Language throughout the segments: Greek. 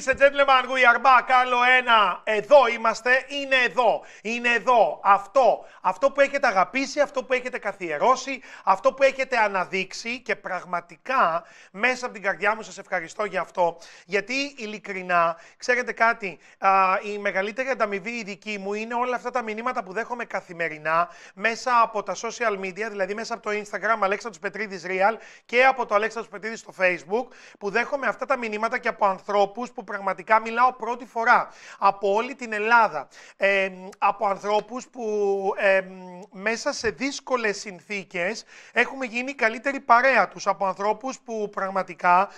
Ladies and gentlemen, we are Άλλο ένα. Εδώ είμαστε. Είναι εδώ. Είναι εδώ. Αυτό. Αυτό που έχετε αγαπήσει, αυτό που έχετε καθιερώσει, αυτό που έχετε αναδείξει και πραγματικά μέσα από την καρδιά μου σας ευχαριστώ για αυτό. Γιατί ειλικρινά, ξέρετε κάτι, α, η μεγαλύτερη ανταμοιβή η δική μου είναι όλα αυτά τα μηνύματα που δέχομαι καθημερινά μέσα από τα social media, δηλαδή μέσα από το Instagram Αλέξανδρος Πετρίδης Real και από το Αλέξανδρος Πετρίδης στο Facebook, που δέχομαι αυτά τα μηνύματα και από ανθρώπους. που πραγματικά μιλάω πρώτη φορά από όλη την Ελλάδα, ε, από ανθρώπους που μέσα σε δύσκολες συνθήκες έχουμε γίνει καλύτερη παρέα τους, από ανθρώπους που πραγματικά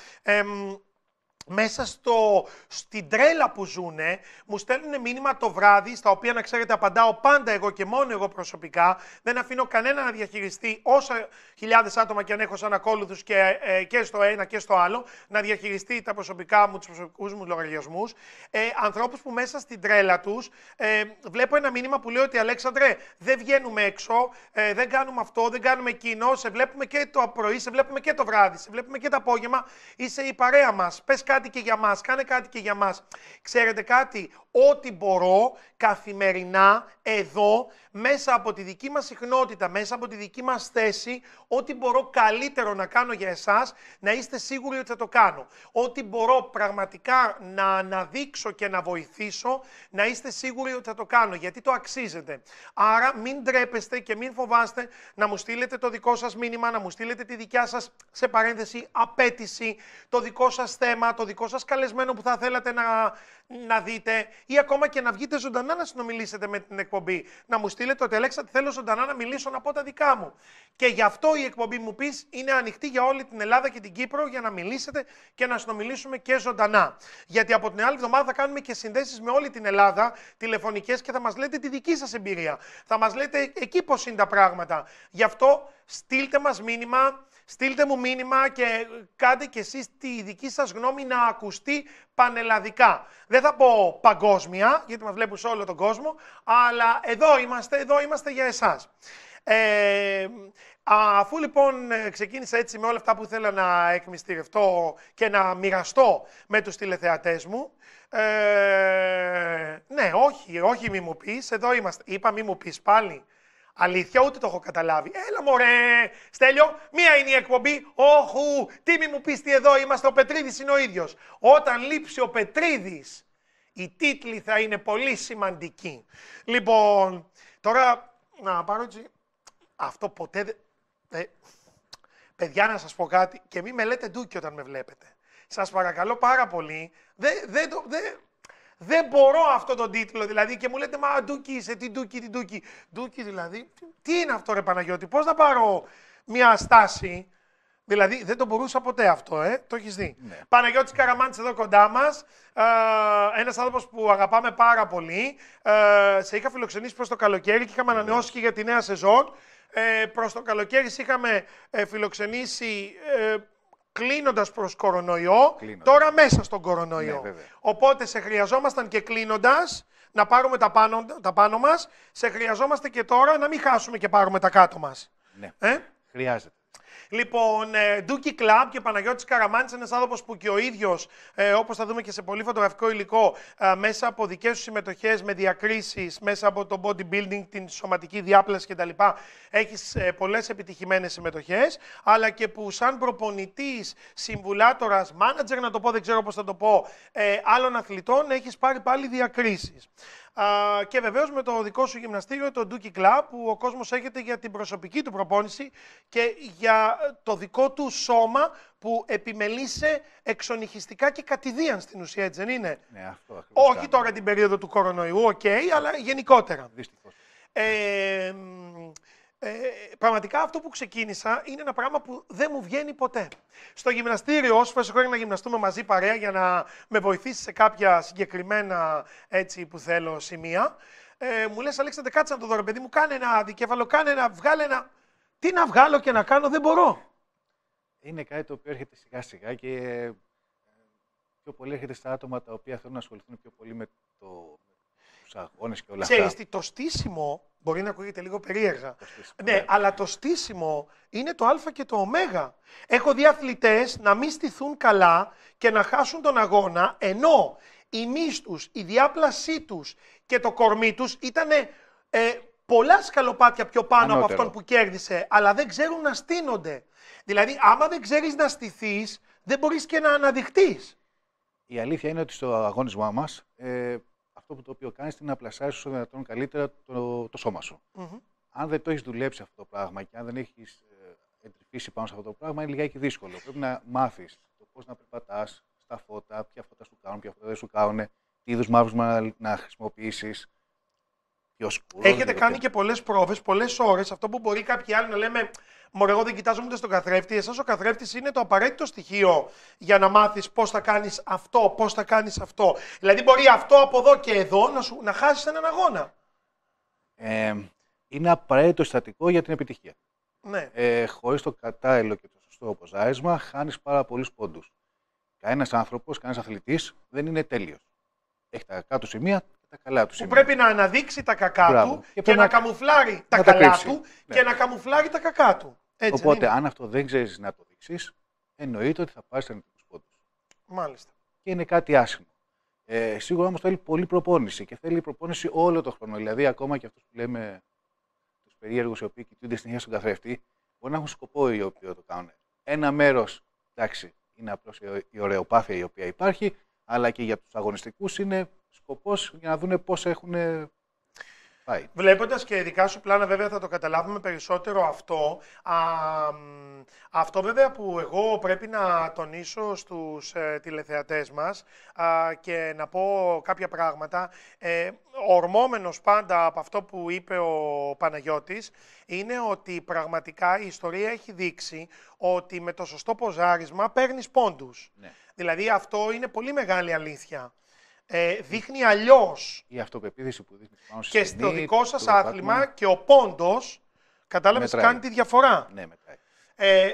μέσα στο, στην τρέλα που ζούνε, μου στέλνουν μήνυμα το βράδυ, στα οποία να ξέρετε απαντάω πάντα εγώ και μόνο εγώ προσωπικά. Δεν αφήνω κανένα να διαχειριστεί όσα χιλιάδες άτομα και αν έχω σαν ακόλουθους και, ε, και στο ένα και στο άλλο, να διαχειριστεί τα προσωπικά μου, τους προσωπικούς μου λογαριασμούς. Ε, Ανθρώπους που μέσα στην τρέλα τους ε, βλέπω ένα μήνυμα που λέει ότι Αλέξανδρε, δεν βγαίνουμε έξω, ε, δεν κάνουμε αυτό, δεν κάνουμε εκείνο, σε βλέπουμε και το πρωί, σε βλέπουμε και το βράδυ, σε βλέπουμε και το απόγευμα, είσαι η παρέα μας. Πες κάτι και για μας, κάνε κάτι και για μας. Ξέρετε κάτι, ό,τι μπορώ καθημερινά εδώ μέσα από τη δική μας συχνότητα, μέσα από τη δική μας θέση, ό,τι μπορώ καλύτερο να κάνω για εσάς, να είστε σίγουροι ότι θα το κάνω. Ό,τι μπορώ πραγματικά να αναδείξω και να βοηθήσω, να είστε σίγουροι ότι θα το κάνω, γιατί το αξίζετε. Άρα μην ντρέπεστε και μην φοβάστε να μου στείλετε το δικό σας μήνυμα, να μου στείλετε τη δικιά σας, σε παρένθεση, απέτηση, το δικό σας θέμα, το δικό σας καλεσμένο που θα θέλατε να, να δείτε ή ακόμα και να βγείτε ζωντανά να συνομιλήσετε με την εκπομπή. Να μου στείλετε ότι Αλέξα θέλω ζωντανά να μιλήσω να πω τα δικά μου. Και γι' αυτό η εκπομπή μου πεις είναι ανοιχτή για όλη την Ελλάδα και την Κύπρο για να μιλήσετε και να συνομιλήσουμε και ζωντανά. Γιατί από την άλλη εβδομάδα θα κάνουμε και συνδέσεις με όλη την Ελλάδα τηλεφωνικές και θα μας λέτε τη δική σας εμπειρία. Θα μας λέτε εκεί πώς είναι τα πράγματα. Γι' αυτό στείλτε μας μήνυμα, στείλτε μου μήνυμα και κάντε κι εσείς τη δική σας γνώμη να ακουστεί πανελλαδικά. Δεν θα πω παγκόσμια, γιατί μας βλέπουν σε όλο τον κόσμο, αλλά εδώ είμαστε, εδώ είμαστε για εσάς. Ε, αφού λοιπόν ε, ξεκίνησα έτσι με όλα αυτά που ήθελα να εκμυστηρευτώ και να μοιραστώ με τους τηλεθεατές μου, ε, ναι, όχι, όχι μη μου πεις, εδώ είμαστε. Είπα μη μου πεις πάλι. Αλήθεια, ούτε το έχω καταλάβει. Έλα μωρέ, Στέλιο, μία είναι η εκπομπή. Όχου, τι μη μου πεις τι εδώ είμαστε, ο Πετρίδης είναι ο ίδιος. Όταν λείψει ο Πετρίδης, οι τίτλοι θα είναι πολύ σημαντικοί. Λοιπόν, τώρα, να πάρω έτσι, αυτό ποτέ δεν... Ε, παιδιά, να σας πω κάτι και μη με λέτε ντούκι όταν με βλέπετε. Σας παρακαλώ πάρα πολύ, δεν δε, δε, δεν μπορώ αυτόν τον τίτλο δηλαδή και μου λέτε Μα ντούκι είσαι, τι ντούκι, τι ντούκι. Ντούκι δηλαδή, τι είναι αυτό ρε Παναγιώτη, πώς να πάρω μια στάση. Δηλαδή δεν το μπορούσα ποτέ αυτό, ε, το έχεις δει. Ναι. Παναγιώτης Καραμάντης εδώ κοντά μας, Ε, Ένας άνθρωπος που αγαπάμε πάρα πολύ. Ε, σε είχα φιλοξενήσει προς το καλοκαίρι και είχαμε ναι. ανανεώσει και για τη νέα σεζόν. Ε, προς το καλοκαίρι είχαμε ε, φιλοξενήσει ε, κλείνοντας προς κορονοϊό, τώρα μέσα στον κορονοϊό. Ναι, Οπότε σε χρειαζόμασταν και κλείνοντας να πάρουμε τα πάνω, τα πάνω μας, σε χρειαζόμαστε και τώρα να μην χάσουμε και πάρουμε τα κάτω μας. Ναι. Ε? Χρειάζεται. Λοιπόν, ε, Ντούκι Κλαμπ και Παναγιώτης Καραμάνης, σαν άνθρωπος που και ο ίδιος, ε, όπως θα δούμε και σε πολύ φωτογραφικό υλικό, ε, μέσα από δικές σου συμμετοχές με διακρίσεις, μέσα από το bodybuilding, την σωματική διάπλαση κτλ. Έχεις πολλές επιτυχημένες συμμετοχές, αλλά και που σαν προπονητής, συμβουλάτορας, μάνατζερ να το πω, δεν ξέρω πώς θα το πω, άλλων αθλητών, έχεις πάρει πάλι διακρίσεις και βεβαίως με το δικό σου γυμναστήριο, το Duki Club, που ο κόσμος έχετε για την προσωπική του προπόνηση και για ε, το δικό του σώμα που επιμελήσε εξονυχιστικά και κατηδίαν στην ουσία, έτσι δεν είναι. Ναι, αυτό ακριβώς Όχι τώρα την περίοδο του κορονοϊού, οκ, okay, αλλά γενικότερα. Δυστυχώς. Ε, ε, πραγματικά αυτό που ξεκίνησα είναι ένα πράγμα που δεν μου βγαίνει ποτέ. Στο γυμναστήριο, όσο φορέ έχω να γυμναστούμε μαζί παρέα για να με βοηθήσεις σε κάποια συγκεκριμένα έτσι που θέλω σημεία. Ε, μου λες, Αλέξανδρε, κάτσε να το δω, παιδί μου, κάνε ένα δικέφαλο, κάνε ένα, βγάλε ένα. Τι να βγάλω και να κάνω, δεν μπορώ. Είναι κάτι το οποίο έρχεται σιγά σιγά και ε, πιο πολύ έρχεται στα άτομα τα οποία θέλουν να ασχοληθούν πιο πολύ με το, Αγώνες αγώνες και όλα Ξέρεις, αυτά. το στήσιμο μπορεί να ακούγεται λίγο περίεργα. Ναι, ναι, αλλά το στήσιμο είναι το Α και το Ω. Έχω δει αθλητές να μην στηθούν καλά και να χάσουν τον αγώνα, ενώ η μύς η διάπλασή τους και το κορμί τους ήταν ε, πολλά σκαλοπάτια πιο πάνω από αυτόν που κέρδισε, αλλά δεν ξέρουν να στείνονται. Δηλαδή, άμα δεν ξέρεις να στηθείς, δεν μπορείς και να αναδειχτείς. Η αλήθεια είναι ότι στο αγώνισμά μας ε, αυτό που το οποίο κάνεις είναι να πλασάρεις όσο δυνατόν καλύτερα το, το σώμα σου. Αν δεν το έχεις δουλέψει αυτό το πράγμα και αν δεν έχεις ε, εντρυφήσει πάνω σε αυτό το πράγμα, είναι λιγάκι δύσκολο. Πρέπει να μάθεις το πώς να περπατάς στα φώτα, ποια φώτα σου κάνουν, ποια φώτα δεν σου κάνουν, τι είδους μαύρισμα να χρησιμοποιήσεις. Έχετε δηλαδή, κάνει και πολλές πρόβες, πολλές ώρες. Αυτό που μπορεί κάποιοι άλλοι να λέμε Μωρέ, εγώ δεν κοιτάζομαι ούτε στον καθρέφτη. Εσάς ο καθρέφτης είναι το απαραίτητο στοιχείο για να μάθεις πώς θα κάνεις αυτό, πώς θα κάνεις αυτό. Δηλαδή, μπορεί αυτό από εδώ και εδώ να, να χάσεις έναν αγώνα. Ε, είναι απαραίτητο στατικό για την επιτυχία. Ναι. Ε, Χωρίς το κατάλληλο και το σωστό αποζάρισμα, χάνεις πάρα πολλούς πόντους. Κανένας άνθρωπος, κανένας αθλητής δεν είναι τέλειος. Έχει τα του σημεία και τα καλά του. Που πρέπει να αναδείξει τα κακά Μπράβο. του και, να, να τα καλά του ναι. και να καμουφλάρει τα κακά του. Έτσι Οπότε, ναι. αν αυτό δεν ξέρεις να το δείξεις, εννοείται ότι θα πάρει αρνητικού σου. Μάλιστα. Και είναι κάτι άσχημο. Ε, σίγουρα όμως θέλει πολλή προπόνηση και θέλει προπόνηση όλο τον χρόνο. Δηλαδή, ακόμα και αυτούς που λέμε τους περίεργους οι οποίοι κοιτούνται στην συνέχεια στον καθρέφτη, μπορεί να έχουν σκοπό οι οποίοι το κάνουν. Ένα μέρος, εντάξει, είναι απλώς η ωρεοπάθεια η οποία υπάρχει, αλλά και για τους αγωνιστικούς είναι σκοπός για να δουν πώ έχουν Right. Βλέποντας και δικά σου πλάνα, βέβαια θα το καταλάβουμε περισσότερο αυτό. αυτό βέβαια που εγώ πρέπει να τονίσω στους ε, τηλεθεατές μας και να πω κάποια πράγματα. Ε, ορμόμενος πάντα από αυτό που είπε ο Παναγιώτης, είναι ότι πραγματικά η ιστορία έχει δείξει ότι με το σωστό ποζάρισμα παίρνεις πόντους. Ναι. Δηλαδή αυτό είναι πολύ μεγάλη αλήθεια ε, δείχνει αλλιώς. Η που πάνω Και στο δικό σας άθλημα και ο πόντος, κατάλαβες, κάνει τη διαφορά. Ναι, Ε,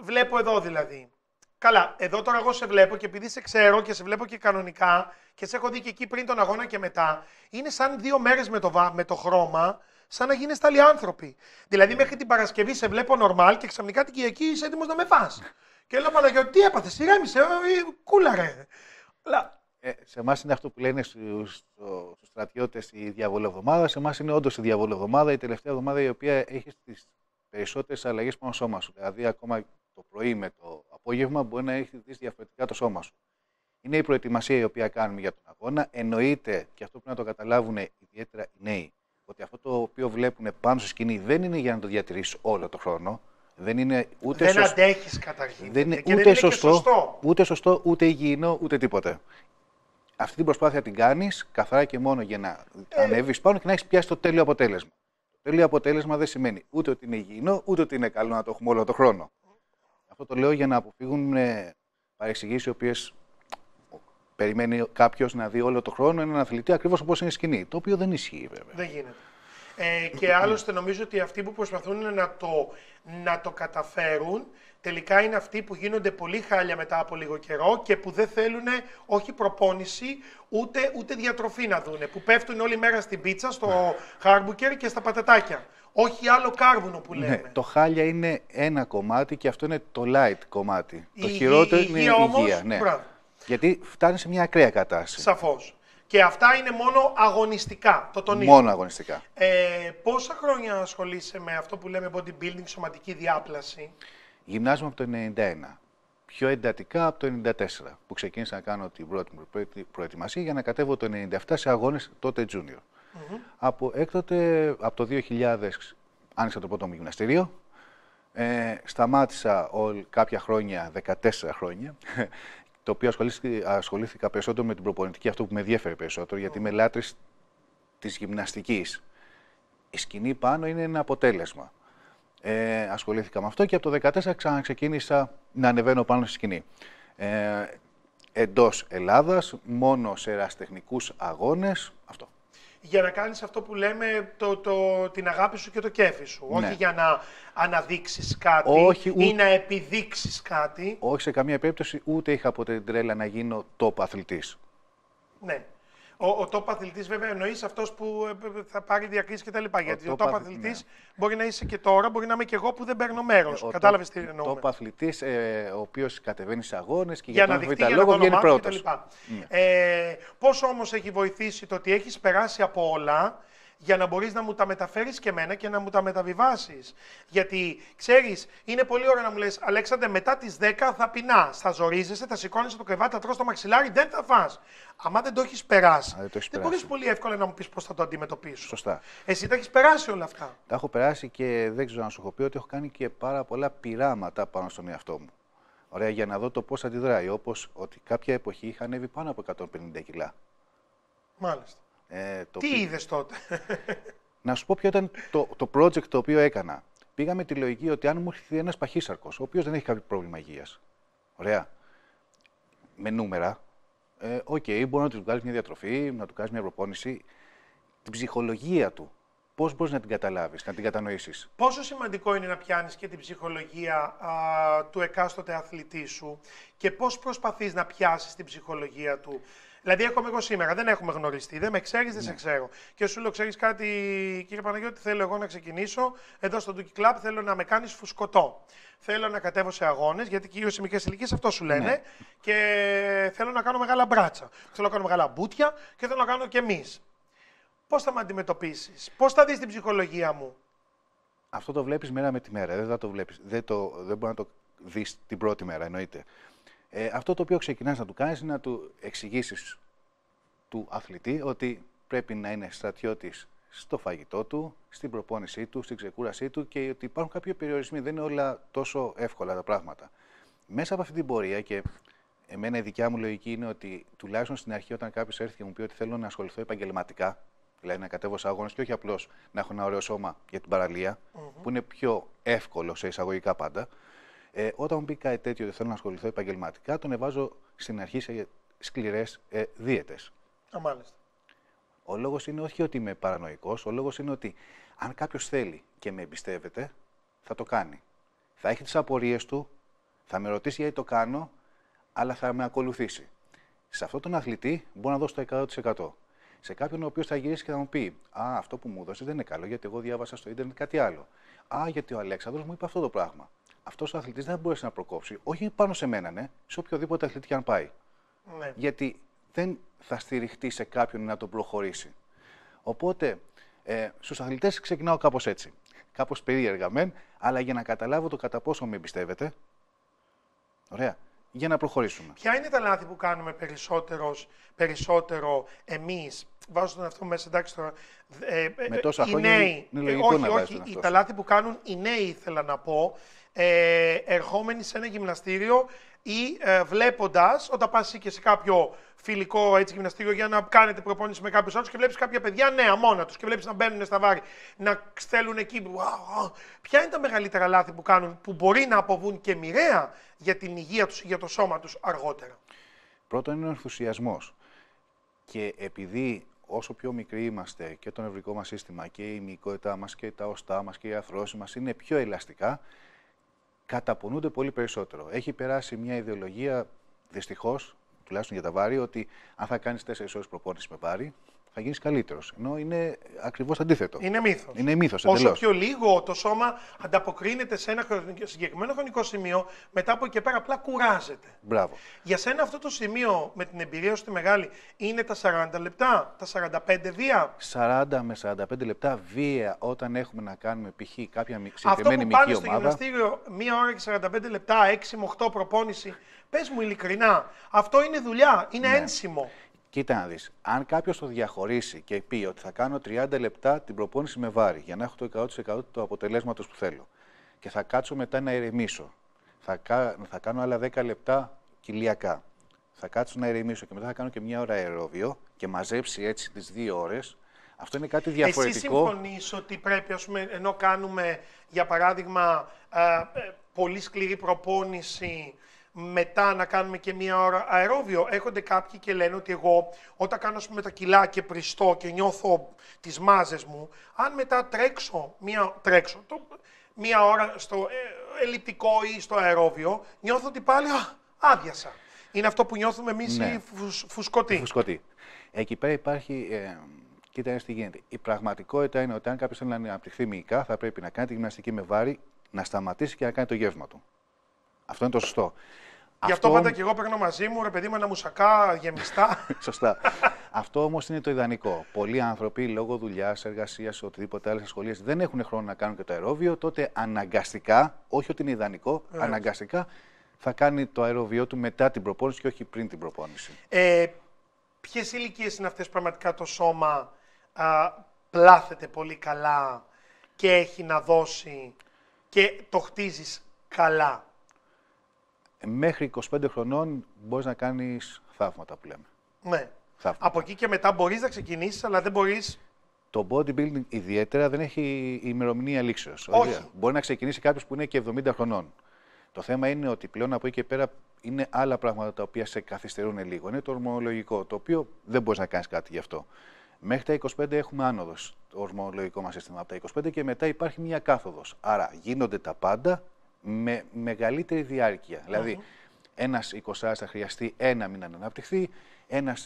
βλέπω εδώ δηλαδή. Καλά, εδώ τώρα εγώ σε βλέπω και επειδή σε ξέρω και σε βλέπω και κανονικά και σε έχω δει και εκεί πριν τον αγώνα και μετά, είναι σαν δύο μέρες με, το, με το χρώμα, σαν να γίνεσαι άλλοι άνθρωποι. Δηλαδή, μέχρι την Παρασκευή σε βλέπω normal και ξαφνικά την Κυριακή είσαι έτοιμος να με φας. και λέω Παναγιώτη, τι έπαθες, ηρέμησε, ε, κούλαρε. Αλλά ε, σε εμάς είναι αυτό που λένε στους στρατιώτες η εβδομάδα. Σε εμάς είναι όντως η εβδομάδα, η τελευταία εβδομάδα η οποία έχει τις περισσότερες αλλαγές πάνω στο σώμα σου. Δηλαδή, ακόμα το πρωί με το απόγευμα μπορεί να έχεις δεις διαφορετικά το σώμα σου. Είναι η προετοιμασία η οποία κάνουμε για τον αγώνα. Εννοείται, και αυτό πρέπει να το καταλάβουν ιδιαίτερα οι νέοι, ότι αυτό το οποίο βλέπουν πάνω στη σκηνή δεν είναι για να το διατηρήσει όλο τον χρόνο. Δεν είναι ούτε δεν αντέχεις καταρχήν. Δεν είναι, ούτε, δεν σωστό, ούτε σωστό, ούτε υγιεινό, ούτε τίποτε αυτή την προσπάθεια την κάνεις καθαρά και μόνο για να ανέβεις πάνω και να έχεις πιάσει το τέλειο αποτέλεσμα. Το τέλειο αποτέλεσμα δεν σημαίνει ούτε ότι είναι υγιεινό, ούτε ότι είναι καλό να το έχουμε όλο τον χρόνο. Αυτό το λέω για να αποφύγουν ε, παρεξηγήσεις οι οποίες περιμένει κάποιος να δει όλο τον χρόνο έναν αθλητή ακριβώς όπως είναι σκηνή. Το οποίο δεν ισχύει βέβαια. Δεν γίνεται. Ε, και άλλωστε νομίζω ότι αυτοί που προσπαθούν να το, να το καταφέρουν τελικά είναι αυτοί που γίνονται πολύ χάλια μετά από λίγο καιρό και που δεν θέλουν όχι προπόνηση ούτε, ούτε διατροφή να δούνε. Που πέφτουν όλη μέρα στην πίτσα, στο ναι. χάρμπουκερ και στα πατατάκια. Όχι άλλο κάρβουνο που ναι, λέμε. Ναι, το χάλια είναι ένα κομμάτι και αυτό είναι το light κομμάτι. το χειρότερο είναι η υγεία. ναι. Γιατί φτάνει σε μια ακραία κατάσταση. Σαφώς. Και αυτά είναι μόνο αγωνιστικά, το τονίζω. Μόνο αγωνιστικά. Ε, πόσα χρόνια ασχολείσαι με αυτό που λέμε bodybuilding, σωματική διάπλαση. Γυμνάζομαι από το 91. Πιο εντατικά από το 94, που ξεκίνησα να κάνω την πρώτη μου προετοιμασία για να κατέβω το 97 σε αγώνες τότε junior. Από έκτοτε, από το 2000, άνοιξα το πρώτο μου γυμναστήριο. Ε, σταμάτησα κάποια χρόνια, 14 χρόνια, το οποίο ασχολήθηκα, περισσότερο με την προπονητική, αυτό που με διέφερε περισσότερο, γιατί είμαι λάτρης της γυμναστικής. Η σκηνή πάνω είναι ένα αποτέλεσμα. Ε, ασχολήθηκα με αυτό και από το 2014 ξαναξεκίνησα να ανεβαίνω πάνω στη σκηνή. Ε, εντός Ελλάδας, μόνο σε τεχνικούς αγώνες, αυτό για να κάνεις αυτό που λέμε το, το, την αγάπη σου και το κέφι σου. Ναι. Όχι για να αναδείξεις κάτι ή να επιδείξεις κάτι. Όχι σε καμία περίπτωση ούτε είχα ποτέ την τρέλα να γίνω τόπο αθλητής. Ναι. Ο, ο top αθλητής, βέβαια, εννοείς αυτός που ε, ε, ε, θα πάρει διακρίσεις κτλ. Γιατί ο, ο top αθλητής ναι. μπορεί να είσαι και τώρα, μπορεί να είμαι και εγώ που δεν παίρνω μέρος. Κατάλαβες τι εννοώ. Ο top αθλητή, ο οποίος κατεβαίνει σε αγώνες και για, για τον τα λόγο βγαίνει πρώτο. Ναι. Ε, Πόσο όμως έχει βοηθήσει το ότι έχεις περάσει από όλα για να μπορείς να μου τα μεταφέρεις και εμένα και να μου τα μεταβιβάσεις. Γιατί, ξέρεις, είναι πολύ ώρα να μου λες, Αλέξανδε, μετά τις 10 θα πεινά, θα ζορίζεσαι, θα σηκώνεις το κρεβάτι, θα τρως το μαξιλάρι, δεν θα φας. Αμά δεν το έχεις περάσει, δεν, το μπορείς πολύ εύκολα να μου πεις πώς θα το αντιμετωπίσω. Σωστά. Εσύ τα έχεις περάσει όλα αυτά. Τα έχω περάσει και δεν ξέρω να σου έχω πει ότι έχω κάνει και πάρα πολλά πειράματα πάνω στον εαυτό μου. Ωραία, για να δω το πώς αντιδράει. Όπως ότι κάποια εποχή είχα ανέβει πάνω από 150 κιλά. Μάλιστα. Ε, το Τι είδες τότε. Να σου πω ποιο ήταν το, το project το οποίο έκανα. Πήγαμε τη λογική ότι αν μου έρθει ένας παχύσαρκος, ο οποίος δεν έχει κάποιο πρόβλημα υγείας. Ωραία. Με νούμερα. Ε, οκ, ε, okay, μπορεί να του βγάλεις μια διατροφή, να του κάνεις μια προπόνηση. Την ψυχολογία του. Πώς μπορείς να την καταλάβεις, να την κατανοήσεις. Πόσο σημαντικό είναι να πιάνεις και την ψυχολογία α, του εκάστοτε αθλητή σου και πώς προσπαθείς να πιάσεις την ψυχολογία του. Δηλαδή, έχουμε εγώ σήμερα, δεν έχουμε γνωριστεί, δεν με ξέρεις, δεν ναι. σε ξέρω. Και σου λέω, ξέρεις κάτι, κύριε Παναγιώτη, θέλω εγώ να ξεκινήσω. Εδώ στο Duki Club θέλω να με κάνεις φουσκωτό. Θέλω να κατέβω σε αγώνες, γιατί κυρίω οι μικρέ ηλικίε αυτό σου λένε. Ναι. Και θέλω να κάνω μεγάλα μπράτσα. Θέλω να κάνω μεγάλα μπούτια και θέλω να κάνω κι εμείς. Πώς θα με αντιμετωπίσεις, πώς θα δεις την ψυχολογία μου. Αυτό το βλέπεις μέρα με τη μέρα. Δεν θα το βλέπεις. Δεν, το, δεν μπορεί να το δεις την πρώτη μέρα, εννοείται. Ε, αυτό το οποίο ξεκινάς να του κάνεις είναι να του εξηγήσεις του αθλητή ότι πρέπει να είναι στρατιώτης στο φαγητό του, στην προπόνησή του, στην ξεκούρασή του και ότι υπάρχουν κάποιοι περιορισμοί. Δεν είναι όλα τόσο εύκολα τα πράγματα. Μέσα από αυτή την πορεία και εμένα η δικιά μου λογική είναι ότι τουλάχιστον στην αρχή, όταν κάποιος έρθει και μου πει ότι θέλω να ασχοληθώ επαγγελματικά, δηλαδή να κατέβω σε αγώνες και όχι απλώς να έχω ένα ωραίο σώμα για την παραλία, που είναι πιο εύκολο σε εισαγωγικά πάντα, ε, όταν μου πει κάτι τέτοιο ότι θέλω να ασχοληθώ επαγγελματικά, τον εβάζω στην αρχή σε σκληρές ε, δίαιτες. Μάλιστα. Ο λόγος είναι όχι ότι είμαι παρανοϊκός, ο λόγος είναι ότι αν κάποιος θέλει και με εμπιστεύεται, θα το κάνει. Θα έχει τις απορίες του, θα με ρωτήσει γιατί το κάνω, αλλά θα με ακολουθήσει. Σε αυτόν τον αθλητή μπορώ να δώσω το 100%. Σε κάποιον ο οποίος θα γυρίσει και θα μου πει Α, αυτό που μου δώσεις δεν είναι καλό, γιατί εγώ διάβασα στο Ιντερνετ κάτι άλλο. Α, γιατί ο Αλέξανδρος μου είπε αυτό το πράγμα αυτός ο αθλητής δεν μπορέσει να προκόψει. Όχι πάνω σε μένα, ναι, σε οποιοδήποτε αθλητή και αν πάει. Ναι. Γιατί δεν θα στηριχτεί σε κάποιον να τον προχωρήσει. Οπότε ε, στους αθλητές ξεκινάω κάπως έτσι. Κάπως περίεργα μεν, αλλά για να καταλάβω το κατά πόσο με εμπιστεύετε. Ωραία. Για να προχωρήσουμε. Ποια είναι τα λάθη που κάνουμε περισσότερος, περισσότερο εμείς, βάζω τον αυτό μέσα, εντάξει τώρα. ε, ε Με τόσα οι νέοι, ε, όχι, όχι, τα λάθη που κάνουν οι νέοι, ήθελα να πω, ε, ερχόμενοι σε ένα γυμναστήριο ή ε, βλέποντας, όταν πας και σε κάποιο φιλικό έτσι, γυμναστήριο για να κάνετε προπόνηση με κάποιους άλλους και βλέπεις κάποια παιδιά νέα μόνα τους και βλέπεις να μπαίνουν στα βάρη, να στέλνουν εκεί. ουα, ποια είναι τα μεγαλύτερα λάθη που κάνουν που μπορεί να αποβούν και μοιραία για την υγεία τους ή για το σώμα τους αργότερα. Πρώτον είναι ο ενθουσιασμός. Και επειδή όσο πιο μικροί είμαστε και το νευρικό μας σύστημα και η μυϊκότητά μας και τα οστά μας και η αθρώση μας είναι πιο ελαστικά, καταπονούνται πολύ περισσότερο. Έχει περάσει μια ιδεολογία, δυστυχώς, τουλάχιστον για τα βάρη, ότι αν θα κάνεις 4 ώρες προπόνηση με βάρη, να γίνεις καλύτερος. Ενώ είναι ακριβώς αντίθετο. Είναι μύθος. Είναι μύθος, Όσο πιο λίγο το σώμα ανταποκρίνεται σε ένα συγκεκριμένο χρονικό σημείο, μετά από εκεί πέρα απλά κουράζεται. Μπράβο. Για σένα αυτό το σημείο με την εμπειρία σου τη μεγάλη είναι τα 40 λεπτά, τα 45 βία. 40 με 45 λεπτά βία όταν έχουμε να κάνουμε π.χ. κάποια συγκεκριμένη μικρή ομάδα. Αυτό που πάνε στο γυμναστήριο μία ώρα και 45 λεπτά, 6 με 8 προπόνηση, Πες μου ειλικρινά, αυτό είναι δουλειά, είναι ναι. ένσημο. Κοίτα να δεις, αν κάποιος το διαχωρίσει και πει ότι θα κάνω 30 λεπτά την προπόνηση με βάρη για να έχω το 100% του αποτελέσματος που θέλω και θα κάτσω μετά να ηρεμήσω, θα, κα... θα κάνω άλλα 10 λεπτά κοιλιακά, θα κάτσω να ηρεμήσω και μετά θα κάνω και μια ώρα αερόβιο και μαζέψει έτσι τις δύο ώρες, αυτό είναι κάτι διαφορετικό. Εσύ συμφωνείς ότι πρέπει, ας ενώ κάνουμε, για παράδειγμα, α, ε, ε, πολύ σκληρή προπόνηση μετά να κάνουμε και μία ώρα αερόβιο. Έρχονται κάποιοι και λένε ότι εγώ όταν κάνω ας τα κιλά και πριστώ και νιώθω τις μάζες μου, αν μετά τρέξω μία, τρέξω, το, μία ώρα στο ε, ελλειπτικό ή στο αερόβιο, νιώθω ότι πάλι άδειασα. Είναι αυτό που νιώθουμε εμείς ναι. οι φουσκωτοί. Εκεί πέρα υπάρχει... Ε... Κοίτα, τι γίνεται. Η πραγματικότητα είναι ότι αν κάποιος θέλει να αναπτυχθεί μυϊκά, θα πρέπει να κάνει τη γυμναστική με βάρη, να σταματήσει και να κάνει το γεύμα του. Αυτό είναι το σωστό. Γι' αυτό πάντα και εγώ παίρνω μαζί μου, ρε παιδί μου, ένα μουσακά γεμιστά. Σωστά. αυτό όμως είναι το ιδανικό. Πολλοί άνθρωποι λόγω δουλειάς, εργασίας, οτιδήποτε άλλες ασχολίες δεν έχουν χρόνο να κάνουν και το αερόβιο. Τότε αναγκαστικά, όχι ότι είναι ιδανικό, ε. αναγκαστικά θα κάνει το αεροβιό του μετά την προπόνηση και όχι πριν την προπόνηση. Ε, Ποιες ηλικίες είναι αυτές πραγματικά το σώμα α, πλάθεται πολύ καλά και έχει να δώσει και το χτίζεις καλά μέχρι 25 χρονών μπορείς να κάνεις θαύματα που λέμε. Ναι. Θαύματα. Από εκεί και μετά μπορείς να ξεκινήσεις, αλλά δεν μπορείς. Το bodybuilding ιδιαίτερα δεν έχει ημερομηνία λήξεως. Όχι. μπορεί να ξεκινήσει κάποιος που είναι και 70 χρονών. Το θέμα είναι ότι πλέον από εκεί και πέρα είναι άλλα πράγματα τα οποία σε καθυστερούν λίγο. Είναι το ορμολογικό, το οποίο δεν μπορείς να κάνεις κάτι γι' αυτό. Μέχρι τα 25 έχουμε άνοδος το ορμολογικό μας σύστημα. Από τα 25 και μετά υπάρχει μια κάθοδος. Άρα γίνονται τα πάντα με μεγαλύτερη διάρκεια. Δηλαδή, ένας 20 θα χρειαστεί ένα μήνα να αναπτυχθεί, ένας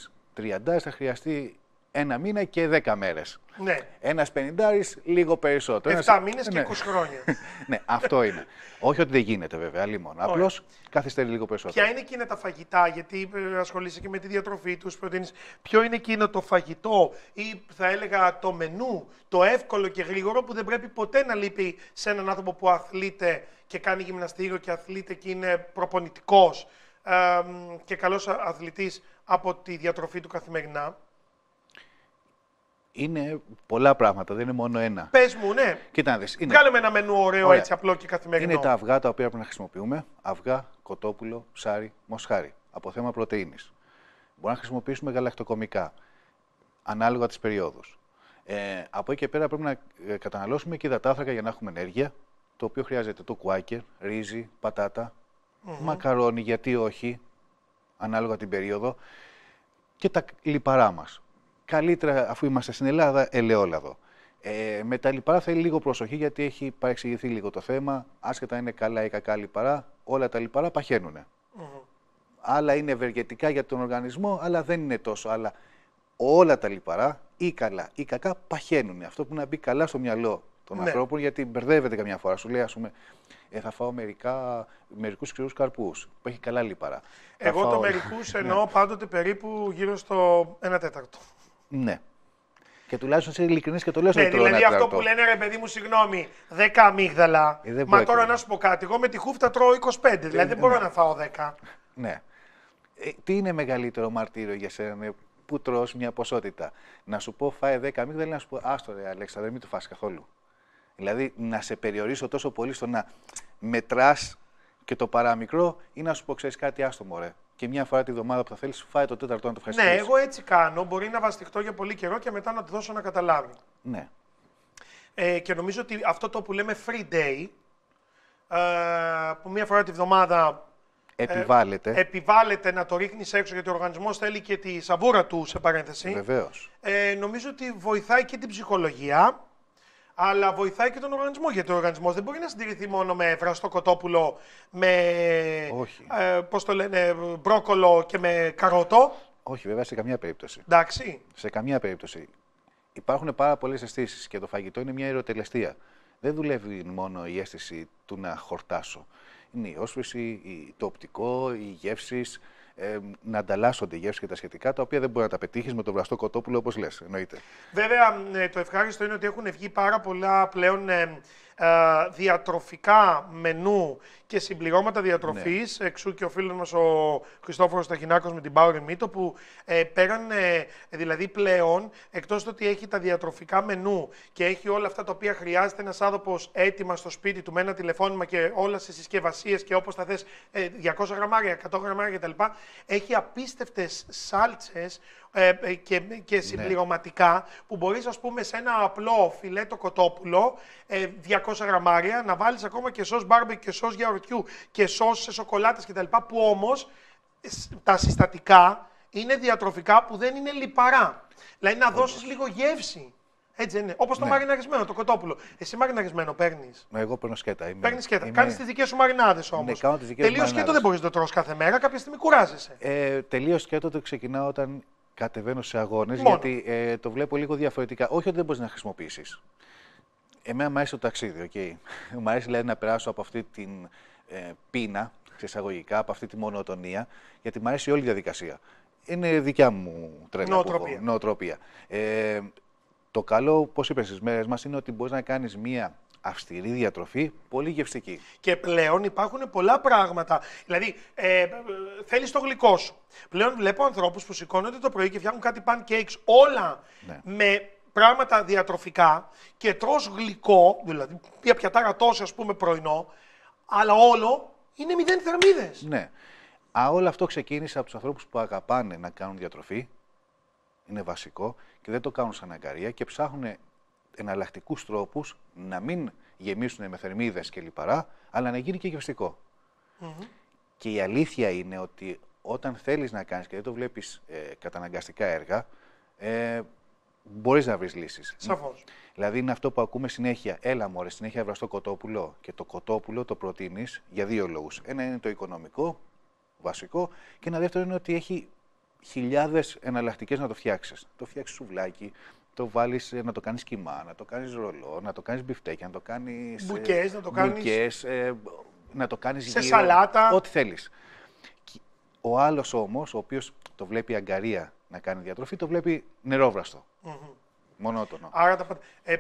30 θα χρειαστεί ένα μήνα και δέκα μέρες. Ναι. Ένας πενηντάρης λίγο περισσότερο. Εφτά μήνες και 20 ναι. χρόνια. ναι, αυτό είναι. Όχι ότι δεν γίνεται βέβαια, μόνο. Απλώς καθυστερεί λίγο περισσότερο. Ποια είναι εκείνα τα φαγητά, γιατί ε, ασχολείσαι και με τη διατροφή τους, προτείνεις. Ποιο είναι εκείνο το φαγητό ή θα έλεγα το μενού, το εύκολο και γρήγορο που δεν πρέπει ποτέ να λείπει σε έναν άνθρωπο που αθλείται και κάνει γυμναστήριο και αθλείται και είναι προπονητικός ε, και καλός αθλητής από τη διατροφή του καθημερινά είναι πολλά πράγματα, δεν είναι μόνο ένα. Πες μου, ναι. Κοίτα είναι... Βγάλουμε ένα μενού ωραίο, έτσι απλό και καθημερινό. Είναι τα αυγά τα οποία πρέπει να χρησιμοποιούμε. Αυγά, κοτόπουλο, ψάρι, μοσχάρι. Από θέμα πρωτενη. Μπορούμε να χρησιμοποιήσουμε γαλακτοκομικά. Ανάλογα τις περίοδου. Ε, από εκεί και πέρα πρέπει να ε, καταναλώσουμε και υδατάθρακα για να έχουμε ενέργεια. Το οποίο χρειάζεται το κουάκερ, ρύζι, πατάτα, mm μακαρόνι, γιατί όχι, ανάλογα την περίοδο. Και τα λιπαρά μας καλύτερα αφού είμαστε στην Ελλάδα, ελαιόλαδο. Ε, με τα λιπαρά θέλει λίγο προσοχή γιατί έχει παρεξηγηθεί λίγο το θέμα. Άσχετα είναι καλά ή κακά λιπαρά, όλα τα λιπαρά παχαίνουν. Άλλα είναι ευεργετικά για τον οργανισμό, αλλά δεν είναι τόσο. Αλλά όλα τα λιπαρά ή καλά ή κακά παχαίνουν. Αυτό που να μπει καλά στο μυαλό των ναι. ανθρώπων, γιατί μπερδεύεται καμιά φορά. Σου λέει, ας πούμε, ε, θα φάω μερικά, μερικούς ξηρούς καρπούς, που έχει καλά λιπαρά. Εγώ το μερικούς ναι. εννοώ πάντοτε περίπου γύρω στο 1 τέταρτο. Ναι. Και τουλάχιστον είσαι ειλικρινής και το λέω στον Ναι, δηλαδή αυτό που λένε ρε παιδί μου, συγγνώμη, 10 αμύγδαλα. Ε, μα τώρα να σου πω κάτι. Εγώ με τη χούφτα τρώω 25, δηλαδή δεν ε, μπορώ ναι. να φάω 10. Ναι. Ε, τι είναι μεγαλύτερο μαρτύριο για σένα, που τρως μια ποσότητα. Να σου πω φάει 10 αμύγδαλα, να σου πω άστο ρε Αλέξα, δεν μην το φας καθόλου. Δηλαδή να σε περιορίσω τόσο πολύ στο να μετράς και το παραμικρό ή να σου πω ξέρεις κάτι άστο μωρέ και μια φορά τη βδομάδα που θα θέλεις, σου φάει το τέταρτο να το ευχαριστήσει. Ναι, εγώ έτσι κάνω. Μπορεί να βαστιχτώ για πολύ καιρό και μετά να το δώσω να καταλάβει. Ναι. Ε, και νομίζω ότι αυτό το που λέμε free day, ε, που μια φορά τη βδομάδα ε, Επιβάλλεται. επιβάλλεται να το ρίχνεις έξω γιατί ο οργανισμός θέλει και τη σαβούρα του σε παρένθεση. Βεβαίως. Ε, νομίζω ότι βοηθάει και την ψυχολογία αλλά βοηθάει και τον οργανισμό. Γιατί ο οργανισμός δεν μπορεί να συντηρηθεί μόνο με βραστό κοτόπουλο, με Όχι. Ε, πώς το λένε, μπρόκολο και με καρότο. Όχι, βέβαια σε καμία περίπτωση. Εντάξει. Σε καμία περίπτωση. Υπάρχουν πάρα πολλές αισθήσεις και το φαγητό είναι μια ερωτελεστία. Δεν δουλεύει μόνο η αίσθηση του να χορτάσω. Είναι η όσφυση, το οπτικό, οι γεύσεις ε, να ανταλλάσσονται γεύσεις και τα σχετικά, τα οποία δεν μπορεί να τα πετύχεις με το βραστό κοτόπουλο, όπως λες. Εννοείται. Βέβαια, ε, το ευχάριστο είναι ότι έχουν βγει πάρα πολλά πλέον ε, ε, διατροφικά μενού και συμπληρώματα διατροφής Ναι. Εξού και ο φίλος μας ο Χριστόφορος Ταχινάκο με την Power Mito, που ε, πέραν ε, δηλαδή πλέον, εκτός το ότι έχει τα διατροφικά μενού και έχει όλα αυτά τα οποία χρειάζεται ένας άνθρωπος έτοιμα στο σπίτι του με ένα τηλεφώνημα και όλα τις συσκευασίες και όπως θα θες ε, 200 γραμμάρια, 100 γραμμάρια κτλ. Έχει απίστευτες σάλτσες ε, ε, και, και ναι. συμπληρωματικά που μπορείς ας πούμε σε ένα απλό φιλέτο κοτόπουλο 200 ε, γραμμάρια να βάλεις ακόμα και σως μπάρμπεκ και σως γιαουρτιού και σως σε σοκολάτες κτλ. που όμως τα συστατικά είναι διατροφικά που δεν είναι λιπαρά. Δηλαδή να δώσεις λίγο γεύση. Έτσι είναι. Όπως το ναι. μαριναρισμένο, το κοτόπουλο. Εσύ μαριναρισμένο παίρνεις. εγώ παίρνω σκέτα. Είμαι... Παίρνεις σκέτα. Είμαι... Κάνεις τις δικές σου μαρινάδες όμω. Ναι, Τελείω σκέτο δεν μπορείς να το τρώσει κάθε μέρα, κάποια στιγμή κουράζεσαι. Ε, τελείως σκέτο το ξεκινάω όταν κατεβαίνω σε αγώνες, γιατί ε, το βλέπω λίγο διαφορετικά. Όχι ότι δεν μπορείς να χρησιμοποιήσεις. Εμένα μου αρέσει το ταξίδι, okay. μου αρέσει δηλαδή, να περάσω από αυτή την ε, πείνα, εισαγωγικά, από αυτή τη μονοτονία, γιατί μου αρέσει όλη η διαδικασία. Είναι δικιά μου τρένα. Νοοτροπία. Ε, το καλό, όπω είπε στι μέρες μας, είναι ότι μπορείς να κάνεις μία αυστηρή διατροφή, πολύ γευστική. Και πλέον υπάρχουν πολλά πράγματα. Δηλαδή, ε, ε θέλεις το γλυκό σου. Πλέον βλέπω ανθρώπους που σηκώνονται το πρωί και φτιάχνουν κάτι pancakes, όλα ναι. με πράγματα διατροφικά και τρως γλυκό, δηλαδή μια πιατάρα τόσο ας πούμε πρωινό, αλλά όλο είναι μηδέν θερμίδες. Ναι. Α, όλο αυτό ξεκίνησε από τους ανθρώπους που αγαπάνε να κάνουν διατροφή, είναι βασικό, και δεν το κάνουν σαν αγκαρία και ψάχνουν εναλλακτικούς τρόπους να μην γεμίσουν με θερμίδες και λιπαρά, αλλά να γίνει και γευστικό. Mm Και η αλήθεια είναι ότι όταν θέλεις να κάνεις και δεν το βλέπεις ε, καταναγκαστικά έργα, ε, μπορείς να βρεις λύσεις. Σαφώς. Δηλαδή είναι αυτό που ακούμε συνέχεια. Έλα, μωρέ, συνέχεια βραστό κοτόπουλο. Και το κοτόπουλο το προτείνεις για δύο λόγους. Ένα είναι το οικονομικό, βασικό, και ένα δεύτερο είναι ότι έχει χιλιάδες εναλλακτικές να το φτιάξεις. Το φτιάξεις σουβλάκι, το βάλεις, ε, να το κάνεις κοιμά, να το κάνεις ρολό, να το κάνεις μπιφτέκια, να το κάνεις... Ε, μπουκές, να το κάνεις... Ε, να το σε σαλάτα. Ό,τι θέλεις. Ο άλλος όμως, ο οποίος το βλέπει αγκαρία να κάνει διατροφή, το βλέπει νερόβραστο. Mm Μονότονο. Άρα τα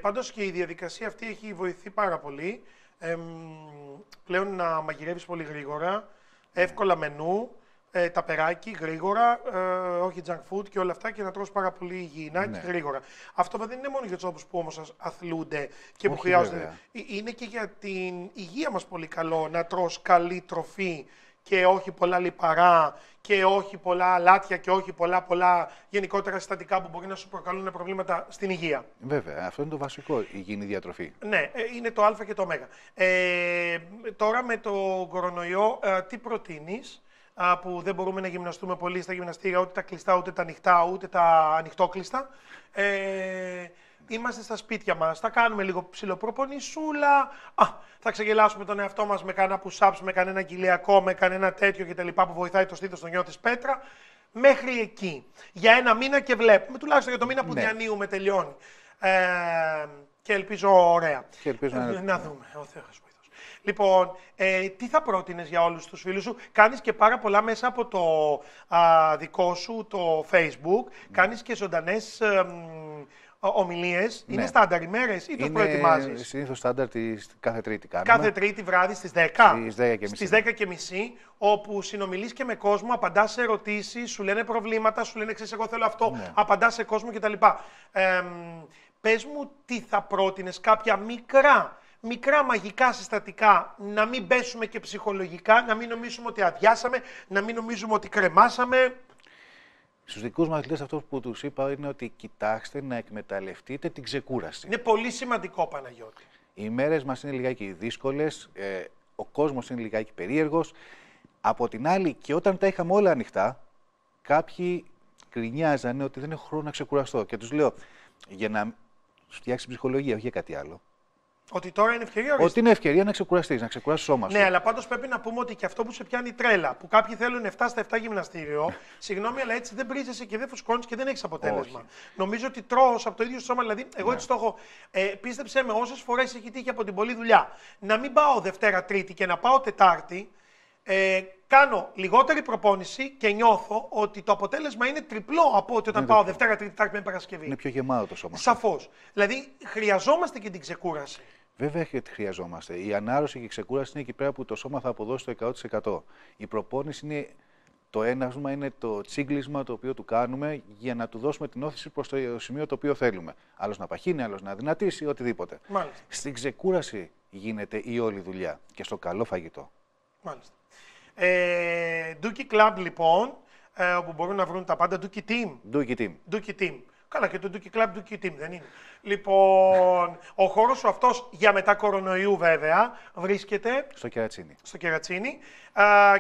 πάντως και η διαδικασία αυτή έχει βοηθεί πάρα πολύ. πλέον να μαγειρεύεις πολύ γρήγορα, εύκολα μενού ε, ταπεράκι γρήγορα, ε, όχι junk food και όλα αυτά και να τρως πάρα πολύ υγιεινά ναι. και γρήγορα. Αυτό δεν είναι μόνο για τους άνθρωπου που όμως αθλούνται και που χρειάζονται. Βέβαια. Ε, είναι και για την υγεία μας πολύ καλό να τρως καλή τροφή και όχι πολλά λιπαρά και όχι πολλά αλάτια και όχι πολλά, πολλά γενικότερα συστατικά που μπορεί να σου προκαλούν προβλήματα στην υγεία. Βέβαια, αυτό είναι το βασικό, η υγιεινή διατροφή. Ναι, ε, είναι το α και το ω. Ε, τώρα με το κορονοϊό, ε, τι προτείνεις που δεν μπορούμε να γυμναστούμε πολύ στα γυμναστήρια, ούτε τα κλειστά, ούτε τα ανοιχτά, ούτε τα ανοιχτόκλειστα. Ε, είμαστε στα σπίτια μας, θα κάνουμε λίγο ψηλοπρόπονησούλα, α, θα ξεγελάσουμε τον εαυτό μας με κανενα που push-ups, με κανένα γυλιακό, με κανένα τέτοιο κτλ. που βοηθάει το στήθος, τον της πέτρα. Μέχρι εκεί. Για ένα μήνα και βλέπουμε, τουλάχιστον για το μήνα που ναι. διανύουμε τελειώνει. Ε, και ελπίζω ωραία. ελπίζω να... Ε, να δούμε. Ο Θεός Λοιπόν, ε, τι θα πρότεινες για όλους τους φίλους σου. Κάνεις και πάρα πολλά μέσα από το α, δικό σου, το Facebook. Ναι. Κάνεις και ζωντανές... ομιλίες. ομιλίες. Είναι ναι. στάνταρ ημέρε ή το προετοιμάζεις. Συνήθως στάνταρ κάθε Τρίτη κάνουμε. Κάθε Τρίτη βράδυ στις 10. Στις 10 και μισή. Όπου συνομιλείς και με κόσμο, απαντάς σε ερωτήσεις, σου λένε προβλήματα, σου λένε εγώ θέλω αυτό. Ναι. Απαντάς σε κόσμο κτλ. Ε, Πες μου, τι θα πρότεινες κάποια μικρά μικρά μαγικά συστατικά, να μην πέσουμε και ψυχολογικά, να μην νομίζουμε ότι αδειάσαμε, να μην νομίζουμε ότι κρεμάσαμε. Στους δικούς μας αθλητέ, αυτό που τους είπα είναι ότι κοιτάξτε να εκμεταλλευτείτε την ξεκούραση. Είναι πολύ σημαντικό, Παναγιώτη. Οι μέρες μας είναι λιγάκι δύσκολες, ε, ο κόσμος είναι λιγάκι περίεργος. Από την άλλη, και όταν τα είχαμε όλα ανοιχτά, κάποιοι κρινιάζανε ότι δεν έχω χρόνο να ξεκουραστώ. Και τους λέω, για να σου φτιάξει ψυχολογία, όχι για κάτι άλλο. Ότι τώρα είναι ευκαιρία. Ορίστε. Ότι είναι ευκαιρία να ξεκουραστείς, να ξεκουράσει σώμα σου. Ναι, αλλά πάντως πρέπει να πούμε ότι και αυτό που σε πιάνει τρέλα, που κάποιοι θέλουν 7 στα 7 γυμναστήριο, συγγνώμη, αλλά έτσι δεν πρίζεσαι και δεν φουσκώνεις και δεν έχεις αποτέλεσμα. Νομίζω ότι τρώω από το ίδιο σώμα. Δηλαδή, εγώ ναι. έτσι το έχω. Ε, πίστεψε με, όσες φορές έχει τύχει από την πολλή δουλειά. Να μην πάω Δευτέρα Τρίτη και να πάω Τετάρτη, ε, κάνω λιγότερη προπόνηση και νιώθω ότι το αποτέλεσμα είναι τριπλό από ότι όταν πάω το... Δευτέρα, Τρίτη, Τάρτη, Παρασκευή. Είναι πιο γεμάτος το σώμα. Σαφώς. Δηλαδή χρειαζόμαστε και την ξεκούραση. Βέβαια και τη χρειαζόμαστε. Η ανάρρωση και η ξεκούραση είναι εκεί πέρα που το σώμα θα αποδώσει το 100%. Η προπόνηση είναι το ένασμα, είναι το τσίγκλισμα το οποίο του κάνουμε για να του δώσουμε την όθηση προς το σημείο το οποίο θέλουμε. Άλλος να παχύνει, άλλος να δυνατήσει, οτιδήποτε. Μάλιστα. Στην ξεκούραση γίνεται η όλη δουλειά και στο καλό φαγητό. Μάλιστα. Ε, Duki Club λοιπόν, ε, όπου μπορούν να βρουν τα πάντα. Duki Team. Duki Team. Duki Team. Καλά και το Duki Club, Duki Team δεν είναι. Λοιπόν, ο χώρος σου αυτός για μετά κορονοϊού βέβαια βρίσκεται... Στο Κερατσίνι. Στο Κερατσίνι.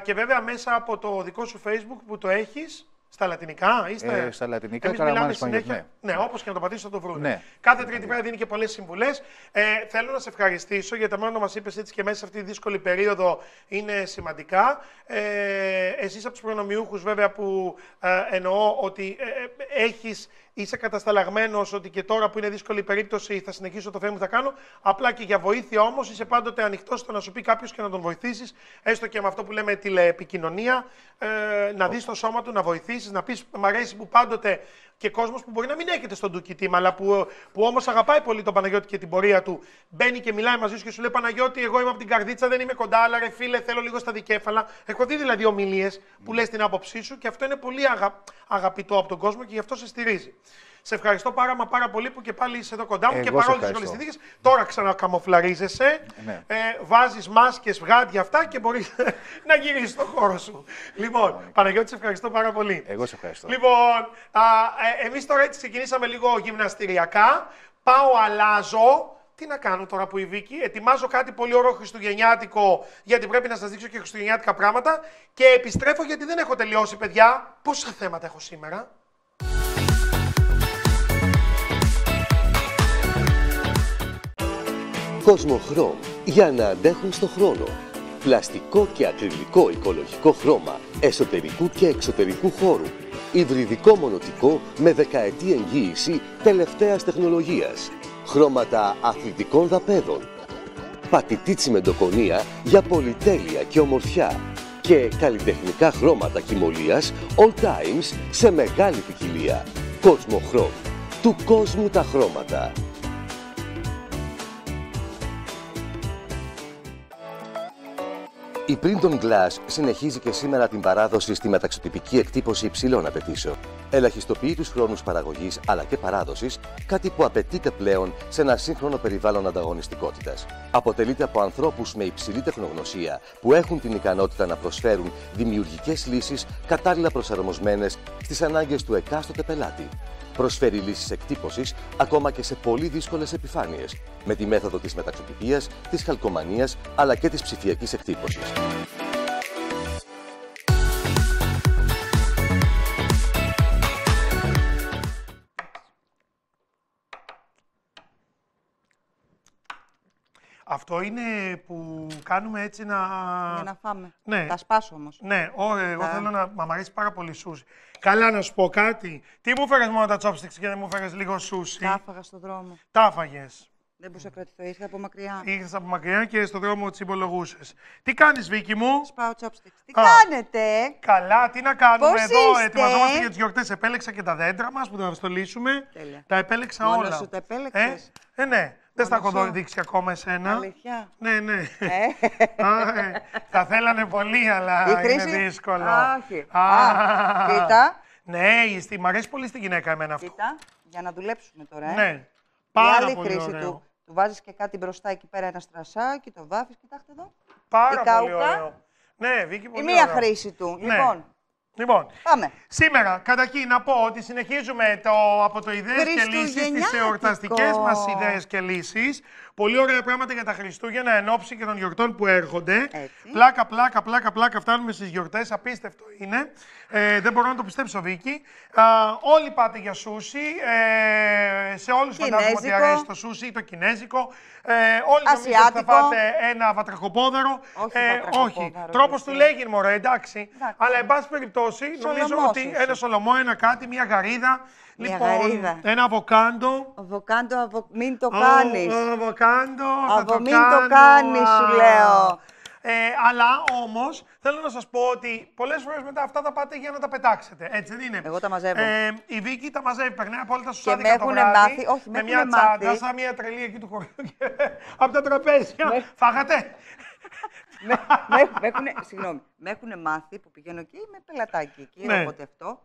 και βέβαια μέσα από το δικό σου facebook που το έχεις... Στα λατινικά ή στα. Ε, στα λατινικά, Εμείς συνέχεια. Ναι, ναι όπως και να το πατήσω θα το βρουν. Ναι. Κάθε τρίτη μέρα δίνει και πολλές συμβουλές. Ε, θέλω να σε ευχαριστήσω γιατί τα να μας είπες έτσι και μέσα σε αυτή τη δύσκολη περίοδο είναι σημαντικά. Ε, Εσείς από τους προνομιούχους, βέβαια, που ε, εννοώ ότι ε, ε έχεις είσαι κατασταλαγμένος ότι και τώρα που είναι δύσκολη η περίπτωση θα συνεχίσω το θέμα που θα κάνω. Απλά και για βοήθεια όμως είσαι πάντοτε ανοιχτός στο να σου πει κάποιος και να τον βοηθήσεις, έστω και με αυτό που λέμε τηλεεπικοινωνία, ε, να δεις το σώμα του, να βοηθήσεις, να πεις Μ' αρέσει που πάντοτε και κόσμος που μπορεί να μην έχετε στον Τούκι Τιμ, αλλά που, που όμως αγαπάει πολύ τον Παναγιώτη και την πορεία του. Μπαίνει και μιλάει μαζί σου και σου λέει Παναγιώτη, εγώ είμαι από την καρδίτσα, δεν είμαι κοντά, αλλά ρε φίλε, θέλω λίγο στα δικέφαλα. Έχω δει δηλαδή ομιλίες που ναι. λες την άποψή σου και αυτό είναι πολύ αγα... αγαπητό από τον κόσμο και γι' αυτό σε στηρίζει. Σε ευχαριστώ πάρα, μα πάρα πολύ που και πάλι είσαι εδώ κοντά μου Εγώ και παρόλε τι δύσκολε συνθήκε. Τώρα ξανακαμοφλαρίζεσαι. Ναι. Ε, Βάζεις μάσκες, βγάδια αυτά και μπορείς να γυρίσεις στον χώρο σου. Λοιπόν, ναι. Παναγιώτη, σε ευχαριστώ πάρα πολύ. Εγώ σε ευχαριστώ. Λοιπόν, ε, εμείς τώρα έτσι ξεκινήσαμε λίγο γυμναστηριακά. Πάω, αλλάζω. Τι να κάνω τώρα που η Βίκη, ετοιμάζω κάτι πολύ ωραίο χριστουγεννιάτικο, γιατί πρέπει να σας δείξω και χριστουγεννιάτικα πράγματα. Και επιστρέφω γιατί δεν έχω τελειώσει, παιδιά. Πόσα θέματα έχω σήμερα. Κόσμο για να αντέχουν στο χρόνο. Πλαστικό και ακριβικό οικολογικό χρώμα εσωτερικού και εξωτερικού χώρου. Υβριδικό μονοτικό με δεκαετή εγγύηση τελευταίας τεχνολογίας. Χρώματα αθλητικών δαπέδων. Πατητή τσιμεντοκονία για πολυτέλεια και ομορφιά. Και καλλιτεχνικά χρώματα κοιμωλίας all times σε μεγάλη ποικιλία. Κόσμο Χρώμ. Του κόσμου τα χρώματα. Η Printon Glass συνεχίζει και σήμερα την παράδοση στη μεταξωτυπική εκτύπωση υψηλών απαιτήσεων. Ελαχιστοποιεί τους χρόνους παραγωγής αλλά και παράδοσης, κάτι που απαιτείται πλέον σε ένα σύγχρονο περιβάλλον ανταγωνιστικότητας. Αποτελείται από ανθρώπους με υψηλή τεχνογνωσία που έχουν την ικανότητα να προσφέρουν δημιουργικές λύσεις κατάλληλα προσαρμοσμένες στις ανάγκες του εκάστοτε πελάτη προσφέρει λύσεις εκτύπωσης ακόμα και σε πολύ δύσκολες επιφάνειες, με τη μέθοδο της μεταξοπιτίας, της χαλκομανίας αλλά και της ψηφιακής εκτύπωσης. Αυτό είναι που κάνουμε έτσι να. Για να φάμε. Ναι. Τα σπάσω όμως. Ναι, ωραία. Εγώ θέλω να. Μα αρέσει πάρα πολύ σούζι. Καλά να σου πω κάτι. Τι μου φέρες μόνο τα chopsticks και δεν μου φέρες λίγο σούσι. άφαγα στον δρόμο. Τα Τάφαγε. Δεν μπορούσα να κρατηθώ. Ήρθα από μακριά. Ήρθες από μακριά και στον δρόμο τσιμπολογούσες. Τι κάνεις, Βίκυ μου. Σπάω chopsticks. Τι Α, κάνετε. Καλά, τι να κάνουμε Πώς εδώ. Είστε? Ετοιμαζόμαστε για τις γιορτές. Επέλεξα και τα δέντρα μας που θα στολίσουμε. Τέλεια. Τα επέλεξα όλα. όλα. Σου τα επέλεξες. Ε, ε, ναι. Δεν στα έχω δείξει ακόμα εσένα. Αλήθεια. Ναι, ναι. Θα ε. ε, θέλανε πολύ, αλλά είναι δύσκολο. όχι. κοίτα. Ναι, στη... μ' αρέσει πολύ στην γυναίκα εμένα αυτό. Κοίτα, για να δουλέψουμε τώρα. Ε. Ναι. Πάρα πολύ χρήση του, του βάζεις και κάτι μπροστά εκεί πέρα, ένα στρασάκι, το βάφεις, κοιτάξτε εδώ. Πάρα πολύ ωραίο. Ναι, Βίκυ, πολύ Η μία χρήση του. Ναι. Λοιπόν, Λοιπόν, σήμερα καταρχήν να πω ότι συνεχίζουμε το, από το ιδέες και λύσεις, τις εορταστικές μας ιδέες και λύσεις, Πολύ ωραία πράγματα για τα Χριστούγεννα εν ώψη και των γιορτών που έρχονται. Πλάκα, πλάκα, πλάκα, πλάκα. Φτάνουμε στις γιορτές. Απίστευτο είναι. Ε, δεν μπορώ να το πιστέψω, Βίκη. όλοι πάτε για σούσι. Ε, σε όλους φαντάζομαι ότι αρέσει το σούσι, το κινέζικο. Ε, όλοι Ασιάτικο. νομίζω ότι θα πάτε ένα βατραχοπόδαρο. Όχι. Ε, όχι. Τρόπος του λέγει, μωρέ, εντάξει. εντάξει. Αλλά εν πάση περιπτώσει, νομίζω ότι ένα σολομό, ένα κάτι, μια γαρίδα. Λοιπόν, ένα αβοκάντο. Αβοκάντο, αβο... μην το κάνεις. Oh, αβοκάντο, θα το μην το κάνεις, σου λέω. Ε, αλλά όμως, θέλω να σας πω ότι πολλές φορές μετά αυτά τα πάτε για να τα πετάξετε. Έτσι δεν είναι. Εγώ τα μαζεύω. Ε, η Βίκη τα μαζεύει. Περνάει από όλα τα σουσάδικα το βράδυ. Μάθει, όχι, με, με μια τσάντα, σαν μια τρελή εκεί του χωριού. από τα τραπέζια. Με... Φάγατε. με, με, έχουν, συγγνώμη, με έχουν μάθει που πηγαίνω εκεί με πελατάκι εκεί, ναι. οπότε αυτό.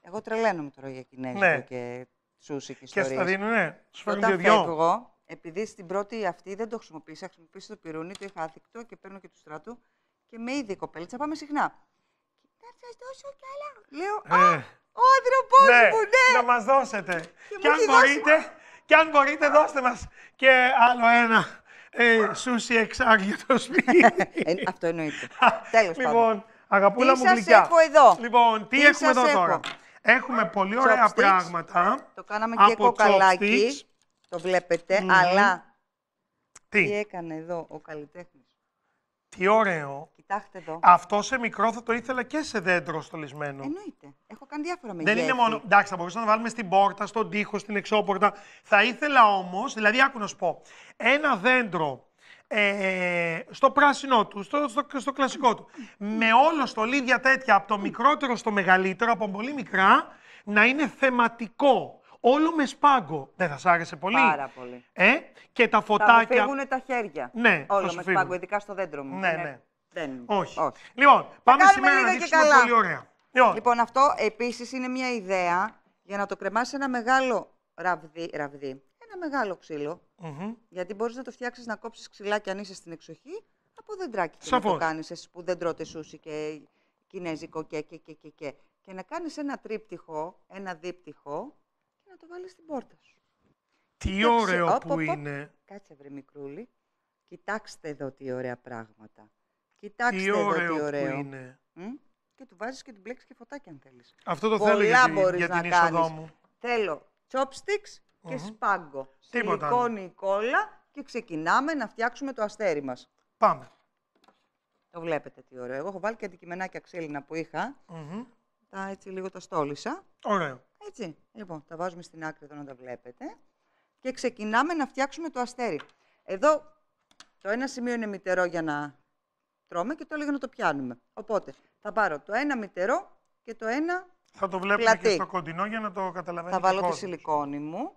Εγώ τρελαίνομαι τώρα για κινέζικο ναι. και σούσι και ιστορίες. Και στα δίνουν, ναι. Σου φέρνουν δυο. Εγώ, επειδή στην πρώτη αυτή δεν το χρησιμοποίησα, χρησιμοποίησα το πυρούνι, το είχα άθικτο και παίρνω και του στρατού και με είδη κοπέλτσα πάμε συχνά. Θα σα δώσω κι άλλα. Λέω, ε. α, ο άνθρωπό ναι, μου, ναι. Να μας δώσετε. Και, και αν μπορείτε, και αν μπορείτε, δώστε μας και άλλο ένα. Ε, σούσι εξάγει το σπίτι. Ε, αυτό εννοείται. Τέλος λοιπόν, πάντων. Λοιπόν, αγαπούλα τι μου έχω εδώ. Λοιπόν, τι, έχουμε εδώ τώρα. Έχουμε πολύ ωραία Chopsticks. πράγματα. Το κάναμε και από κοκαλάκι. Το βλέπετε, ναι. αλλά... Τι? έκανε εδώ ο καλλιτέχνης. Τι ωραίο. Κοιτάξτε εδώ. Αυτό σε μικρό θα το ήθελα και σε δέντρο στολισμένο. Εννοείται. Έχω κάνει διάφορα μεγέθη. Δεν είναι μόνο. Εντάξει, θα μπορούσαμε να βάλουμε στην πόρτα, στον τοίχο, στην εξώπορτα. Θα ήθελα όμως, δηλαδή, άκου να σου πω, ένα δέντρο ε, στο πράσινό του, στο, στο, στο κλασικό του. Με όλο στολίδια τέτοια, από το μικρότερο στο μεγαλύτερο, από πολύ μικρά, να είναι θεματικό. Όλο με σπάγκο. Δεν θα σ' άρεσε πολύ. Πάρα πολύ. Ε, και τα φωτάκια. Θα φύγουν τα χέρια. Ναι, Όλο με σπάγκο, ειδικά στο δέντρο μου. Ναι, ναι. Δεν... Όχι. Λοιπόν, πάμε σήμερα να δείξουμε πολύ ωραία. Λοιπόν. λοιπόν αυτό επίσης είναι μια ιδέα για να το κρεμάσει ένα μεγάλο ραβδί, ραβδί μεγάλο Γιατί μπορείς να το φτιάξεις να κόψεις ξυλάκι αν είσαι στην εξοχή από δεντράκι. Και να το κάνεις εσύ που δεν τρώτε σούσι και κινέζικο και και και και. Και, και να κάνεις ένα τρίπτυχο, ένα δίπτυχο και να το βάλεις στην πόρτα σου. Τι ωραίο που είναι. Κάτσε βρε μικρούλι. Κοιτάξτε εδώ τι ωραία πράγματα. Κοιτάξτε τι ωραίο εδώ τι ωραίο. Που είναι. Μ? Και του βάζεις και του μπλέξει και φωτάκι αν θέλεις. Αυτό το Πολλά θέλω για, την, για την είσοδό μου. Θέλω chopsticks και mm-hmm. σπάγκο. Τίποτα. Σιλικόνη κόλλα και ξεκινάμε να φτιάξουμε το αστέρι μας. Πάμε. Το βλέπετε τι ωραίο. Εγώ έχω βάλει και αντικειμενάκια ξύλινα που είχα. Τα έτσι λίγο τα στόλισα. Ωραίο. Έτσι. Λοιπόν, τα βάζουμε στην άκρη εδώ να τα βλέπετε. Και ξεκινάμε να φτιάξουμε το αστέρι. Εδώ το ένα σημείο είναι μητερό για να τρώμε και το άλλο για να το πιάνουμε. Οπότε θα πάρω το ένα μητερό και το ένα θα το βλέπουμε και στο κοντινό για να το καταλαβαίνεις Θα βάλω τη σιλικόνη μου.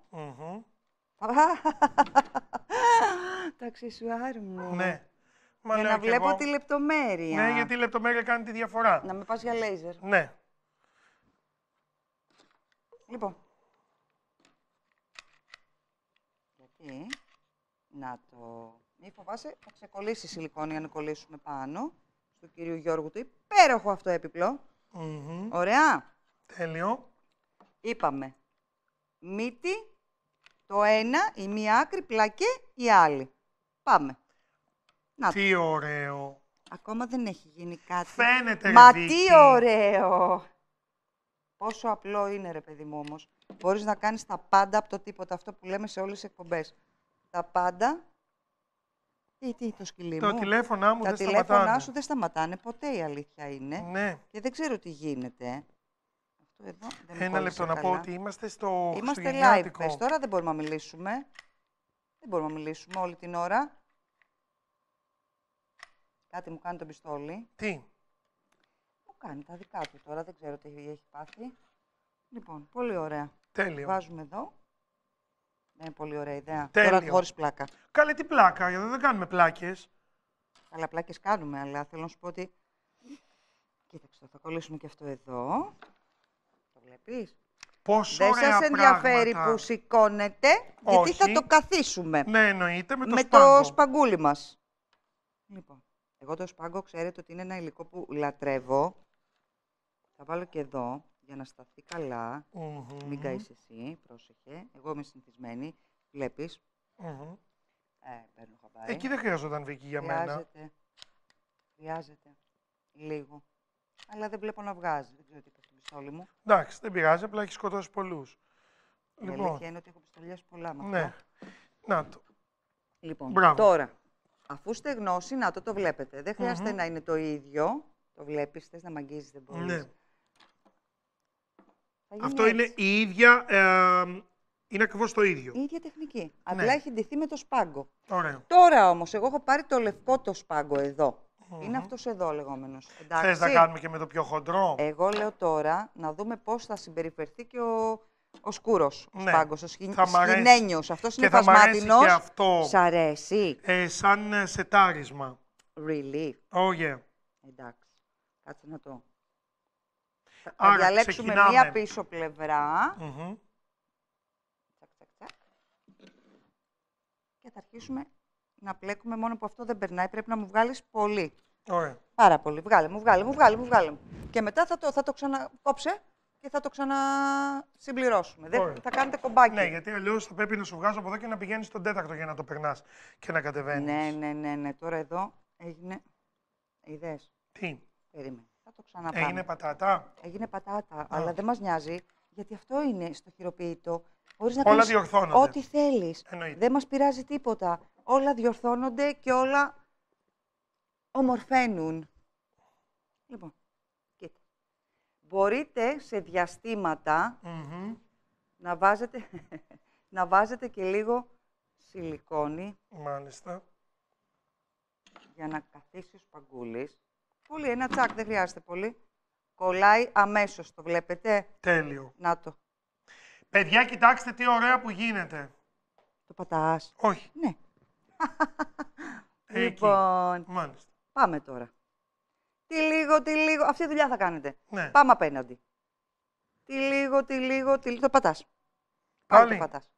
Ταξισου σου μου. Ναι. για να βλέπω τη λεπτομέρεια. Ναι, γιατί η λεπτομέρεια κάνει τη διαφορά. Να με πας για λέιζερ. Ναι. Λοιπόν. Γιατί, να το... Μη φοβάσαι, θα ξεκολλήσει η σιλικόνη για να κολλήσουμε πάνω. Του κυρίου Γιώργου, του. υπέροχο αυτό έπιπλο. Mm Ωραία. Τέλειο. Είπαμε μύτη, το ένα, η μία άκρη, πλακέ, η άλλη. Πάμε. Τι ωραίο. Ακόμα δεν έχει γίνει κάτι. Φαίνεται, Μα τι ωραίο. Πόσο απλό είναι, ρε παιδί μου, όμως. Μπορείς να κάνεις τα πάντα από το τίποτα. Αυτό που λέμε σε όλες τις εκπομπές. Τα πάντα... Τι, τι, το σκυλί μου. Το τηλέφωνά μου τα δεν σταματάνε. Τα τηλέφωνά σου δεν σταματάνε ποτέ, η αλήθεια είναι. Ναι. Και δεν ξέρω τι γίνεται. Ένα λεπτό ε, να πω ότι είμαστε στο Είμαστε live, πες τώρα, δεν μπορούμε να μιλήσουμε. Δεν μπορούμε να μιλήσουμε όλη την ώρα. Κάτι μου κάνει τον πιστόλι. Τι? Μου κάνει τα δικά του τώρα, δεν ξέρω τι έχει πάθει. Λοιπόν, πολύ ωραία. Τέλειο. Βάζουμε εδώ. Ναι, πολύ ωραία ιδέα. Τέλειο. Τώρα χωρίς πλάκα. Καλέ τι πλάκα, γιατί δεν κάνουμε πλάκες. Καλά πλάκες κάνουμε, αλλά θέλω να σου πω ότι... Κοίταξε, θα κολλήσουμε και αυτό εδώ βλέπεις. Πόσο Δεν σας ενδιαφέρει που σηκώνετε, γιατί θα το καθίσουμε. Ναι, εννοείται με το με σπάγκο. Με το σπαγκούλι μας. Λοιπόν, εγώ το σπάγκο ξέρετε ότι είναι ένα υλικό που λατρεύω. Θα βάλω και εδώ για να σταθεί καλά. Μην καείς εσύ, πρόσεχε. Εγώ είμαι συνηθισμένη, βλέπεις. ε, Εκεί δεν χρειαζόταν βγει για Χρειάζεται. μένα. Χρειάζεται. Λίγο. Αλλά δεν βλέπω να βγάζει. Δεν ξέρω τι μου. Εντάξει, δεν πειράζει, απλά έχεις σκοτώσει πολλούς. Η λοιπόν. αλήθεια είναι ότι έχω πιστολιάσει πολλά με Ναι. Να το. Λοιπόν, Μπράβο. τώρα, αφού γνώση, να το, το βλέπετε. Δεν χρειάζεται mm -hmm. να είναι το ίδιο. Το βλέπεις, θες να μ' αγγίζεις, δεν μπορείς. Ναι. Αυτό έτσι. είναι η ίδια, ε, είναι ακριβώς το ίδιο. Η ίδια τεχνική. Ναι. Απλά έχει ντυθεί με το σπάγκο. Τώρα όμως, εγώ έχω πάρει το λευκό το σπάγκο εδώ. Είναι αυτός εδώ λεγόμενο. Θες να κάνουμε και με το πιο χοντρό. Εγώ λέω τώρα να δούμε πώς θα συμπεριφερθεί και ο, ο σκούρος. Ναι. Ο ο Αυτό είναι φασμάτινος. Και αυτό. Σ' αρέσει. Ε, σαν ε, σετάρισμα. Really. Oh yeah. Εντάξει. Κάτσε να το. Άρα, θα διαλεξουμε ξεκινάμε. μία πίσω πλευρά. Mm-hmm. Και θα αρχίσουμε να πλέκουμε, μόνο που αυτό δεν περνάει. Πρέπει να μου βγάλεις πολύ. Ωραία. Πάρα πολύ. Βγάλε μου, βγάλε μου, βγάλε μου, βγάλε μου. Και μετά θα το, θα το ξανακόψε και θα το ξανασυμπληρώσουμε. Δεν θα κάνετε κομπάκι. Ναι, γιατί αλλιώς θα πρέπει να σου βγάζω από εδώ και να πηγαίνεις στον τέταρτο για να το περνάς και να κατεβαίνεις. Ναι, ναι, ναι, ναι. Τώρα εδώ έγινε. Είδες. Τι. Περίμενε. Θα το ξαναπάμε. Έγινε πατάτα. Έγινε πατάτα, αλλά δεν μας νοιάζει. Γιατί αυτό είναι στο χειροποίητο. Μπορείς να Όλα διορθώνονται. Ό,τι θέλεις. Δεν μας πειράζει τίποτα όλα διορθώνονται και όλα ομορφαίνουν. Λοιπόν, κοίτα. Μπορείτε σε διαστηματα να, βάζετε, να βάζετε και λίγο σιλικόνη. Μάλιστα. Για να καθίσει ο σπαγκούλης. Πολύ, ένα τσακ, δεν χρειάζεται πολύ. Κολλάει αμέσως, το βλέπετε. Τέλειο. Να το. Παιδιά, κοιτάξτε τι ωραία που γίνεται. Το πατάς. Όχι. Ναι. Λοιπόν, πάμε τώρα. Τι λίγο, τι λίγο. Αυτή η δουλειά θα κάνετε. Ναι. Πάμε απέναντι. Τι λίγο, τι λίγο, τι λίγο. Το πατάς. Πάλι, το πατάς.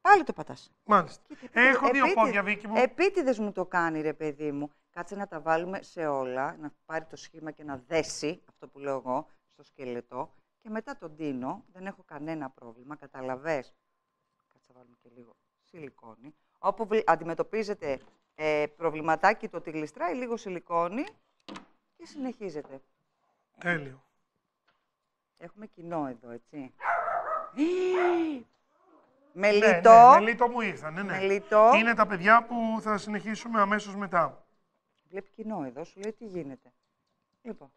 Πάλι το πατάς. Μάλιστα. Ε, έχω δύο πόδια, Βίκη μου. Επίτηδες μου το κάνει, ρε παιδί μου. Κάτσε να τα βάλουμε σε όλα, να πάρει το σχήμα και να δέσει, αυτό που λέω εγώ, στο σκελετό. Και μετά τον τίνω, δεν έχω κανένα πρόβλημα, καταλαβες. Κάτσε να βάλουμε και λίγο σιλικόνη όπου αντιμετωπίζετε ε, προβληματάκι το ότι γλιστράει, λίγο σιλικόνη και συνεχίζετε. Τέλειο. Έχουμε κοινό εδώ, έτσι. Ναι, μελίτο. Ναι, ναι, ναι, μελίτο μου ήρθαν, ναι, ναι. Μελίτο. Είναι τα παιδιά που θα συνεχίσουμε αμέσως μετά. Βλέπεις κοινό εδώ, σου λέει τι γίνεται. Λοιπόν,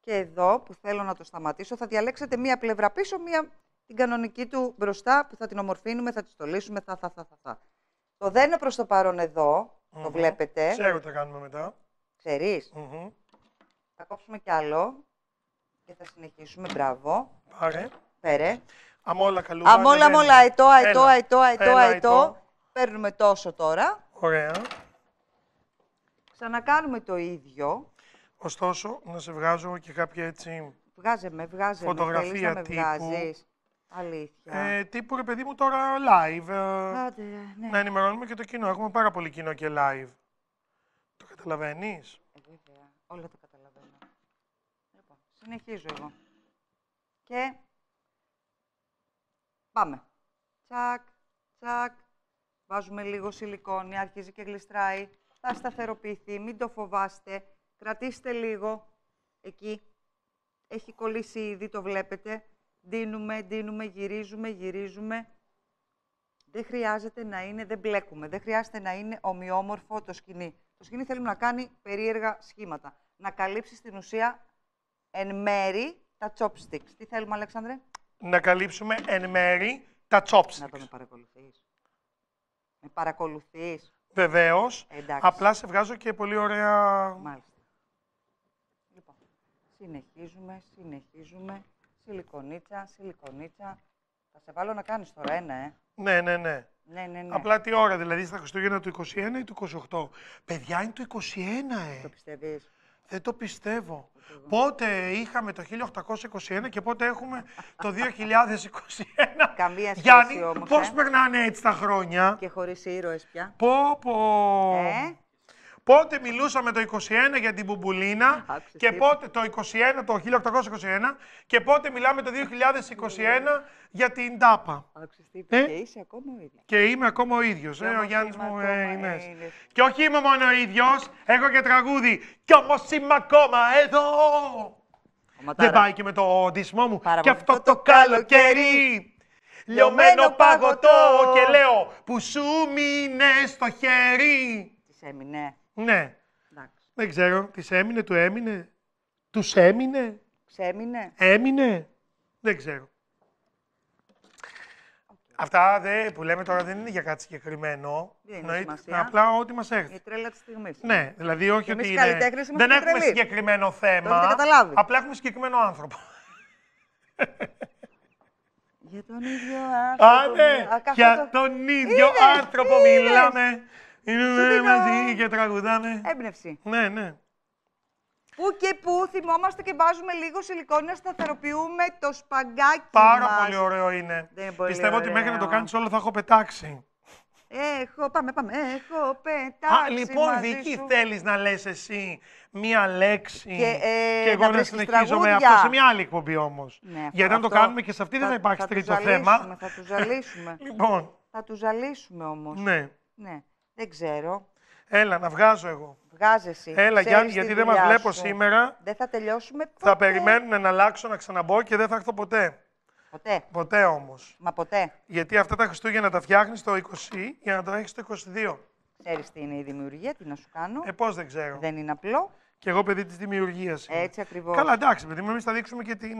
και εδώ που θέλω να το σταματήσω, θα διαλέξετε μία πλευρά πίσω, μία την κανονική του μπροστά, που θα την ομορφύνουμε, θα τη στολίσουμε, θα, θα, θα. θα. Το δένω προς το παρόν το βλέπετε. Ξέρω τι θα κάνουμε μετά. Θα κόψουμε κι άλλο και θα συνεχίσουμε. Μπράβο. Πάρε. Πέρε. Αμόλα καλούβα. Αμόλα, αμόλα, ναι, αετό, αετό, ναι. αετό, αετό, αετό. Παίρνουμε τόσο τώρα. Ωραία. Ξανακάνουμε το ίδιο. Ωστόσο, να σε βγάζω και κάποια έτσι... Βγάζε με, βγάζε με, τύπου... βγάζεις. Αλήθεια. Ε, τύπου ρε παιδί μου τώρα live. Ε, ναι. Να ενημερώνουμε και το κοινό. Έχουμε πάρα πολύ κοινό και live. Το καταλαβαίνεις. Ε, βέβαια. Όλα τα καταλαβαίνω. Λοιπόν, συνεχίζω εγώ. Και. Πάμε. Τσακ, τσακ. Βάζουμε λίγο σιλικόνη. Αρχίζει και γλιστράει. Θα σταθεροποιηθεί. Μην το φοβάστε. Κρατήστε λίγο εκεί. Έχει κολλήσει ήδη, το βλέπετε. Δίνουμε, δίνουμε, γυρίζουμε, γυρίζουμε. Δεν χρειάζεται να είναι, δεν μπλέκουμε. Δεν χρειάζεται να είναι ομοιόμορφο το σκηνή. Το σκηνή θέλουμε να κάνει περίεργα σχήματα. Να καλύψει στην ουσία εν μέρη τα chopsticks. Τι θέλουμε, Αλέξανδρε? Να καλύψουμε εν μέρη τα chopsticks. Να το με παρακολουθείς. Με παρακολουθείς. Βεβαίως. Εντάξει. Απλά σε βγάζω και πολύ ωραία... Μάλιστα. Λοιπόν, συνεχίζουμε, συνεχίζουμε σιλικονίτσα, σιλικονίτσα. Θα σε βάλω να κάνεις τώρα ένα, ε. Ναι, ναι, ναι. Ναι, ναι, ναι. Απλά τι ώρα, δηλαδή στα Χριστούγεννα του 21 ή του 28. Παιδιά, είναι ε. το 21, ε. Το πιστεύεις. Δεν το πιστεύω. Πότε είχαμε το 1821 και πότε έχουμε το 2021. Καμία σχέση Γιάννη, όμως, πώς ε? περνάνε έτσι τα χρόνια. Και χωρίς ήρωες πια. Πω, πω. Ε? Πότε μιλούσαμε το 21 για την Μπουμπουλίνα και πότε το 21, το 1821 και πότε μιλάμε το 2021 για την Τάπα. Ε? Και είσαι ακόμα ο ίδιος. Και είμαι ακόμα ο ίδιος. Ε, ο Γιάννης μου ε, είναι. Και όχι είμαι μόνο ο ίδιος, έχω και τραγούδι. Κι όμως είμαι ακόμα εδώ. Δεν πάει και με το οντισμό μου. Και αυτό το καλοκαίρι λιωμένο παγωτό και λέω που σου μείνε στο χέρι. σε έμεινε. Ναι. Δεν ξέρω, της έμεινε, του έμεινε. Τους έμεινε. Ξέμεινε. Έμεινε. Δεν ξέρω. Αυτά δε, που λέμε τώρα δεν είναι για κάτι συγκεκριμένο. Δεν είναι σημασία. Απλά ό,τι μας έρθει. Η τρέλα της στιγμής. Ναι, δηλαδή όχι ότι είναι. Δεν έχουμε συγκεκριμένο θέμα. Το καταλάβει. Απλά έχουμε συγκεκριμένο άνθρωπο. Για τον ίδιο άνθρωπο. Ναι. Α, Για τον ίδιο άνθρωπο μιλάμε. Είναι μαζί και τραγουδάμε. Έμπνευση. Ναι, ναι. Πού και πού θυμόμαστε και βάζουμε λίγο σιλικόνη να σταθεροποιούμε το σπαγκάκι Πάρα πολύ ωραίο είναι. Πιστεύω ότι μέχρι να το κάνεις όλο θα έχω πετάξει. Έχω, πάμε, πάμε, έχω πετάξει Α, λοιπόν, δική θέλεις να λες εσύ μία λέξη και, ε, και εγώ να, συνεχίζω με αυτό σε μία άλλη εκπομπή όμως. Ναι, Γιατί αν το κάνουμε και σε αυτή δεν θα υπάρξει τρίτο θέμα. Θα του ζαλίσουμε, θα λοιπόν. Θα του ζαλίσουμε όμως. Ναι. ναι. Δεν ξέρω. Έλα, να βγάζω εγώ. Βγάζε εσύ. Έλα, Γιάννη, γιατί δεν μας βλέπω σήμερα. Δεν θα τελειώσουμε ποτέ. Θα περιμένουν να αλλάξω, να ξαναμπω και δεν θα έρθω ποτέ. Ποτέ. Ποτέ όμως. Μα ποτέ. Γιατί αυτά τα Χριστούγεννα τα φτιάχνεις το 20 για να τα έχεις το 22. Ξέρεις τι είναι η δημιουργία, τι να σου κάνω. Ε, πώς δεν ξέρω. Δεν είναι απλό. Και εγώ παιδί της δημιουργίας. Έτσι ακριβώς. Καλά, εντάξει, παιδί μου, εμείς θα δείξουμε και την,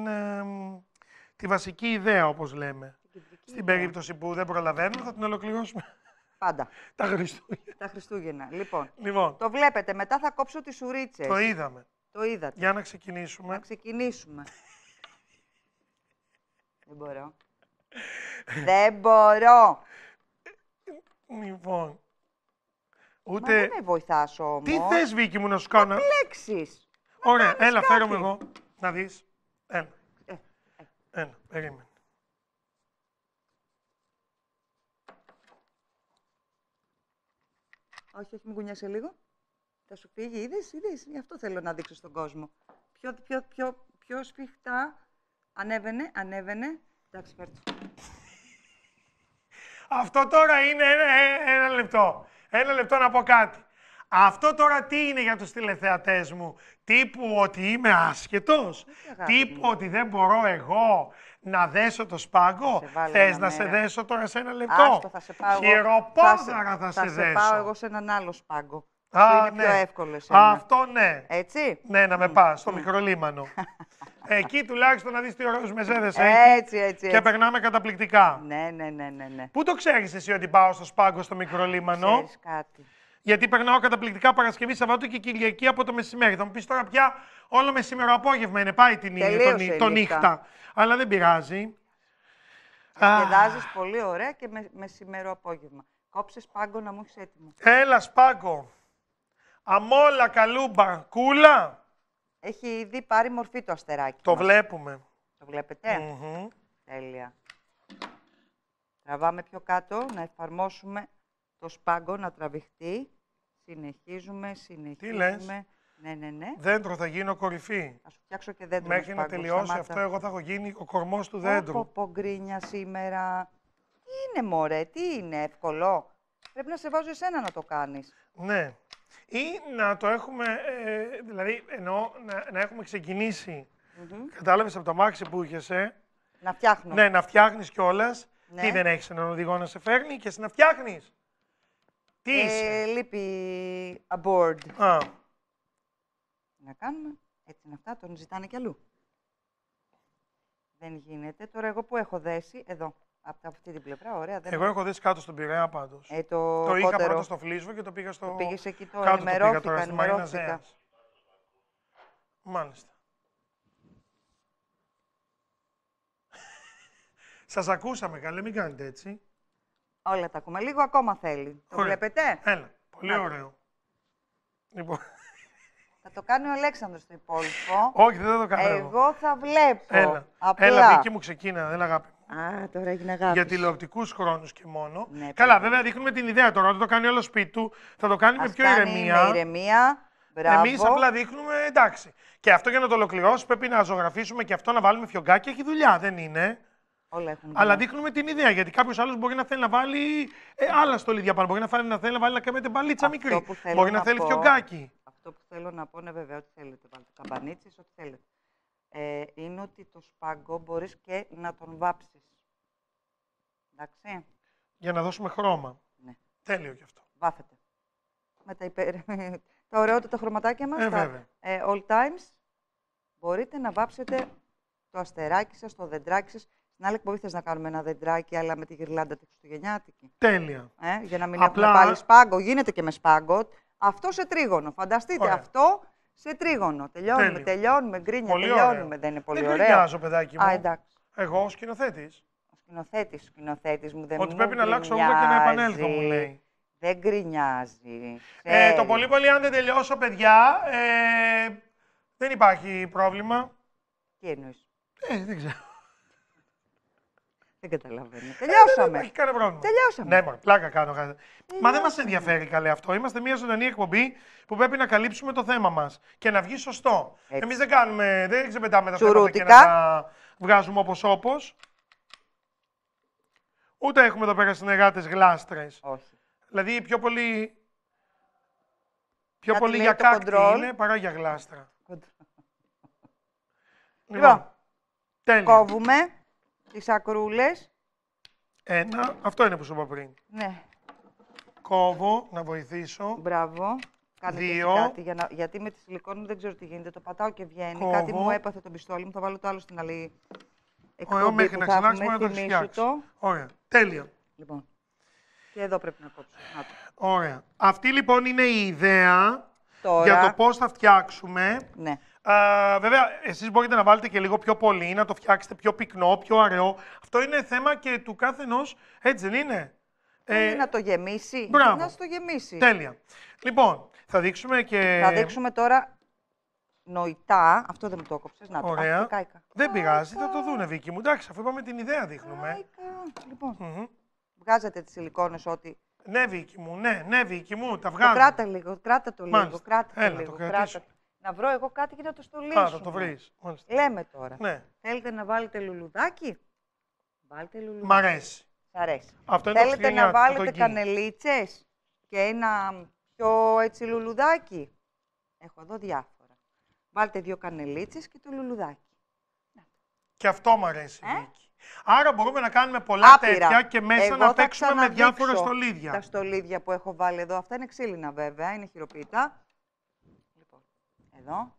τη βασική ιδέα, όπως λέμε. Στην περίπτωση που δεν προλαβαίνουμε, θα την ολοκληρώσουμε. Πάντα. Τα Χριστούγεννα. Τα Χριστούγεννα. Λοιπόν, λοιπόν, το βλέπετε. Μετά θα κόψω τις σουρίτσες. Το είδαμε. Το είδατε. Για να ξεκινήσουμε. Να ξεκινήσουμε. Δεν μπορώ. Δεν μπορώ. Λοιπόν. Ούτε... Μα δεν με βοηθάς όμως. Τι θες Βίκη μου να σου κάνω. Τι Ωραία. Έλα, φέρω φέρομαι εγώ. Να δεις. Ένα. Ε, ε. Ένα. Περίμενε. Όχι, όχι, μου κουνιάσαι λίγο. Θα σου φύγει, είδες είδες, Γι' αυτό θέλω να δείξω στον κόσμο. Πιο, πιο, πιο, πιο σφιχτά. Ανέβαινε, ανέβαινε. Εντάξει, Αυτό τώρα είναι ένα, ένα λεπτό. Ένα λεπτό να πω κάτι. Αυτό τώρα τι είναι για τους τηλεθεατές μου, τύπου ότι είμαι άσχετος, τύπου ότι δεν μπορώ εγώ να δέσω το σπάγκο, Θε να σε δέσω τώρα σε ένα λεπτό, θα σε πάω χειροπόδαρα θα, σε, δέσω. Θα σε πάω εγώ σε έναν άλλο σπάγκο, Α, είναι ναι. πιο εύκολο εσένα. Αυτό ναι. Έτσι. Ναι, να με πας στο μικρό λίμανο. Εκεί τουλάχιστον να δεις τι ωραίους με έχει. Έτσι, έτσι, Και περνάμε καταπληκτικά. Ναι, ναι, ναι, ναι. ναι. Πού το ξέρεις εσύ ότι πάω στο σπάγκο στο μικρολίμανο. λίμανο. Ξέρεις κάτι. Γιατί περνάω καταπληκτικά Παρασκευή, Σαββατό και Κυριακή από το μεσημέρι. Θα μου πεις τώρα πια όλο μεσημέρο απόγευμα είναι, πάει την τον νύχτα. Αλλά δεν πειράζει. ah. πολύ ωραία και με, μεσημέρο απόγευμα. Κόψες πάγκο να μου έχεις έτοιμο. Έλα, σπάγκο. Αμόλα, καλούμπα, κούλα. Έχει ήδη πάρει μορφή το αστεράκι. Το βλέπουμε. Το βλέπετε. Τέλεια. Τραβάμε πιο κάτω, να εφαρμόσουμε το σπάγκο να τραβηχτεί. Συνεχίζουμε, συνεχίζουμε. Τι λες? Ναι, ναι, ναι. Δέντρο θα γίνω κορυφή. Ας σου φτιάξω και δέντρο. Μέχρι να τελειώσει αυτό, εγώ θα έχω γίνει ο κορμός του δέντρου. Πω, πω, σήμερα. Τι είναι, μωρέ, τι είναι, εύκολο. Πρέπει να σε βάζω εσένα να το κάνεις. Ναι. Ή να το έχουμε, ε, δηλαδή εννοώ να, να έχουμε ξεκινήσει. Mm -hmm. Κατάλαβες από το μάξι που είχες. Ε. Να φτιάχνω. Ναι, να φτιάχνεις κιόλας. Ναι. Τι δεν έχεις έναν οδηγό να σε φέρνει και εσύ να φτιάχνεις. Τι ε, είσαι. Ε, λείπει aboard. Α. Να κάνουμε. Έτσι είναι αυτά. Τον ζητάνε κι αλλού. Δεν γίνεται. Τώρα εγώ που έχω δέσει, εδώ, από αυτή την πλευρά, ωραία. Δεν εγώ έχω δέσει κάτω στον πειραία πάντως. Ε, το το είχα πρώτα στο φλίσβο και το πήγα στο. Το πήγες εκεί το κάτω το πήγα τώρα, Μάλιστα. Σας ακούσαμε, καλέ, μην κάνετε έτσι. Όλα τα ακούμε. Λίγο ακόμα θέλει. Το βλέπετε. Έλα. Πολύ Άρα. ωραίο. Λοιπόν. Θα το κάνει ο Αλέξανδρος το υπόλοιπο. Όχι, δεν θα το κάνω. Εγώ Εγώ θα βλέπω. Έλα. Απλά. Έλα, μου ξεκίνα. Δεν αγάπη. Α, τώρα έγινε αγάπης. Για τηλεοπτικούς χρόνους και μόνο. Ναι, Καλά, βέβαια δείχνουμε την ιδέα τώρα. Όταν το κάνει όλο σπίτι του, θα το κάνει Ας με πιο κάνει ηρεμία. Με ηρεμία. Εμεί απλά δείχνουμε εντάξει. Και αυτό για να το ολοκληρώσει πρέπει να ζωγραφίσουμε και αυτό να βάλουμε φιωγκάκι. Έχει δουλειά, δεν είναι. Αλλά δείχνουμε την ιδέα. Γιατί κάποιος άλλος μπορεί να θέλει να βάλει ε, άλλα στολίδια πάνω. Μπορεί να θέλει να, θέλει να βάλει να κάνετε μπαλίτσα Αυτό μικρή. μπορεί να, να θέλει φιωγκάκι. Αυτό που θέλω να πω είναι βέβαια ότι θέλετε. Βάλτε καμπανίτσε, ό,τι θέλετε. Ε, είναι ότι το σπάγκο μπορείς και να τον βάψεις. Εντάξει. Για να δώσουμε χρώμα. Ναι. Τέλειο γι' αυτό. Βάθετε. Με τα, υπέρ... τα ωραιότητα χρωματάκια μας. ε, τα ε, all times, μπορείτε να βάψετε το αστεράκι σας, το δεντράκι σας, στην άλλη εκπομπή θες να κάνουμε ένα δεντράκι, αλλά με τη γυρλάντα τη Χριστουγεννιάτικη. Τέλεια. Ε, για να μην Απλά... έχουμε πάλι σπάγκο. Γίνεται και με σπάγκο. Αυτό σε τρίγωνο. Φανταστείτε ωραία. αυτό σε τρίγωνο. Τελειώνουμε, Τέλειο. τελειώνουμε, γκρίνια, πολύ τελειώνουμε. Ωραία. Δεν είναι πολύ δεν ωραίο. Δεν παιδάκι μου. Α, εντάξει. Εγώ σκηνοθέτη. Σκηνοθέτη, σκηνοθέτης μου δεν Ότι μου πρέπει να αλλάξω όλα και να επανέλθω, μου λέει. Δεν γκρινιάζει. Ε, το πολύ πολύ, αν δεν τελειώσω, παιδιά, ε, δεν υπάρχει πρόβλημα. Τι εννοείς. Ε, δεν ξέρω. Δεν καταλαβαίνω. Τελειώσαμε. Ε, έχει κανένα πρόβλημα. Τελειώσαμε. Ναι, μωρέ, πλάκα κάνω. Ε, μα δεν μας ε, ενδιαφέρει καλέ αυτό. Είμαστε μια ζωντανή εκπομπή που πρέπει να καλύψουμε το θέμα μας και να βγει σωστό. Εμείς δεν κάνουμε, δεν ξεπετάμε τα θέματα και να τα βγάζουμε όπως όπως. Ούτε έχουμε εδώ πέρα συνεργάτες γλάστρες. Δηλαδή πιο πολύ. Πιο Κάτι πολύ για κάκτη είναι παρά για γλάστρα. Λοιπόν, λοιπόν Κόβουμε. Τις ακρούλες. Ένα. Αυτό είναι που σου είπα πριν. Ναι. Κόβω, να βοηθήσω. Μπράβο. Κάνε Δύο. Κάτι, για να... γιατί με τη σιλικόνη δεν ξέρω τι γίνεται. Το πατάω και βγαίνει. Κόβω. Κάτι μου έπαθε το πιστόλι μου. Θα βάλω το άλλο στην άλλη εκπομπή Ωραία, μέχρι να ξελάξει να το φτιάξει. Ωραία. Τέλεια. Λοιπόν. Και εδώ πρέπει να κόψω. Ωραία. Αυτή λοιπόν είναι η ιδέα Τώρα... για το πώς θα φτιάξουμε. Ναι βέβαια, εσείς μπορείτε να βάλετε και λίγο πιο πολύ, να το φτιάξετε πιο πυκνό, πιο αραιό. Αυτό είναι θέμα και του κάθε ενό, έτσι δεν είναι. Ε, ε, να το γεμίσει. Μπράβο. Να το γεμίσει. Τέλεια. Λοιπόν, θα δείξουμε και. Θα δείξουμε τώρα νοητά. Αυτό δεν μου το έκοψες. Να το Ωραία. κάικα δεν πειράζει, θα το δούνε, Βίκυ μου. Εντάξει, αφού είπαμε την ιδέα δείχνουμε. Κάικα. Λοιπόν. Βγάζετε τις σιλικόνες ότι. Ναι, Βίκυ μου, ναι, ναι, μου, τα βγάζω. Κράτα λίγο, κράτα το λίγο. Μάλιστα. Κράτα το Έλα, λίγο. Το να βρω εγώ κάτι και να το στολίσω. θα το βρεις. Λέμε τώρα. Ναι. Θέλετε να βάλετε λουλουδάκι. Βάλτε λουλουδάκι. Μ' αρέσει. Σ αρέσει. Αυτό είναι Θέλετε να βάλετε κανελίτσες και ένα πιο έτσι λουλουδάκι. Έχω εδώ διάφορα. Βάλτε δύο κανελίτσες και το λουλουδάκι. Και αυτό μου αρέσει, ε? Άρα μπορούμε να κάνουμε πολλά Άπειρα. τέτοια και μέσα Εγώ να παίξουμε με διάφορα στολίδια. Τα στολίδια που έχω βάλει εδώ, αυτά είναι ξύλινα βέβαια, είναι χειροποίητα. Εδώ.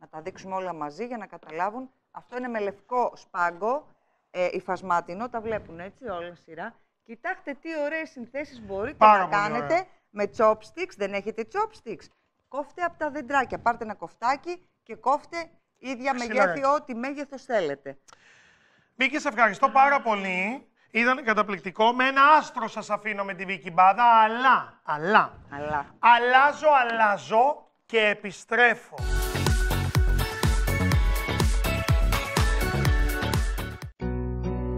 Να τα δείξουμε όλα μαζί για να καταλάβουν. Αυτό είναι με λευκό σπάγκο, ε, υφασμάτινο, τα βλέπουν έτσι όλα σειρά. Κοιτάξτε τι ωραίες συνθέσεις μπορείτε να κάνετε με chopsticks. Δεν έχετε chopsticks. Κόφτε από τα δεντράκια. Πάρτε ένα κοφτάκι και κόφτε ίδια Ας μεγέθη, ό,τι μέγεθος θέλετε. Μίκη, σε ευχαριστώ πάρα πολύ. Ήταν καταπληκτικό. Με ένα άστρο σας αφήνω με τη Βίκη Μπάδα, αλλά, αλλά, αλλά. αλλάζω, αλλάζω και επιστρέφω.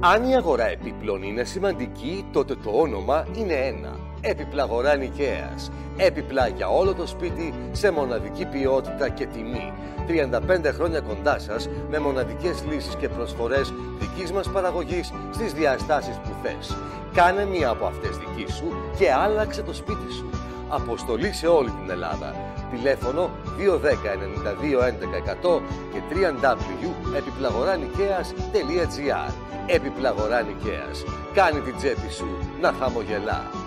Αν η αγορά επίπλων είναι σημαντική, τότε το όνομα είναι ένα. Έπιπλα αγορά Νικαίας. Έπιπλα για όλο το σπίτι σε μοναδική ποιότητα και τιμή. 35 χρόνια κοντά σας με μοναδικές λύσεις και προσφορές δικής μας παραγωγής στις διαστάσεις που θες. Κάνε μία από αυτές δική σου και άλλαξε το σπίτι σου. Αποστολή σε όλη την Ελλάδα Τηλέφωνο 11 100 και Επιπλαγορά Επιπλαγορανικέας. Κάνει την τσέπη σου να χαμογελάς.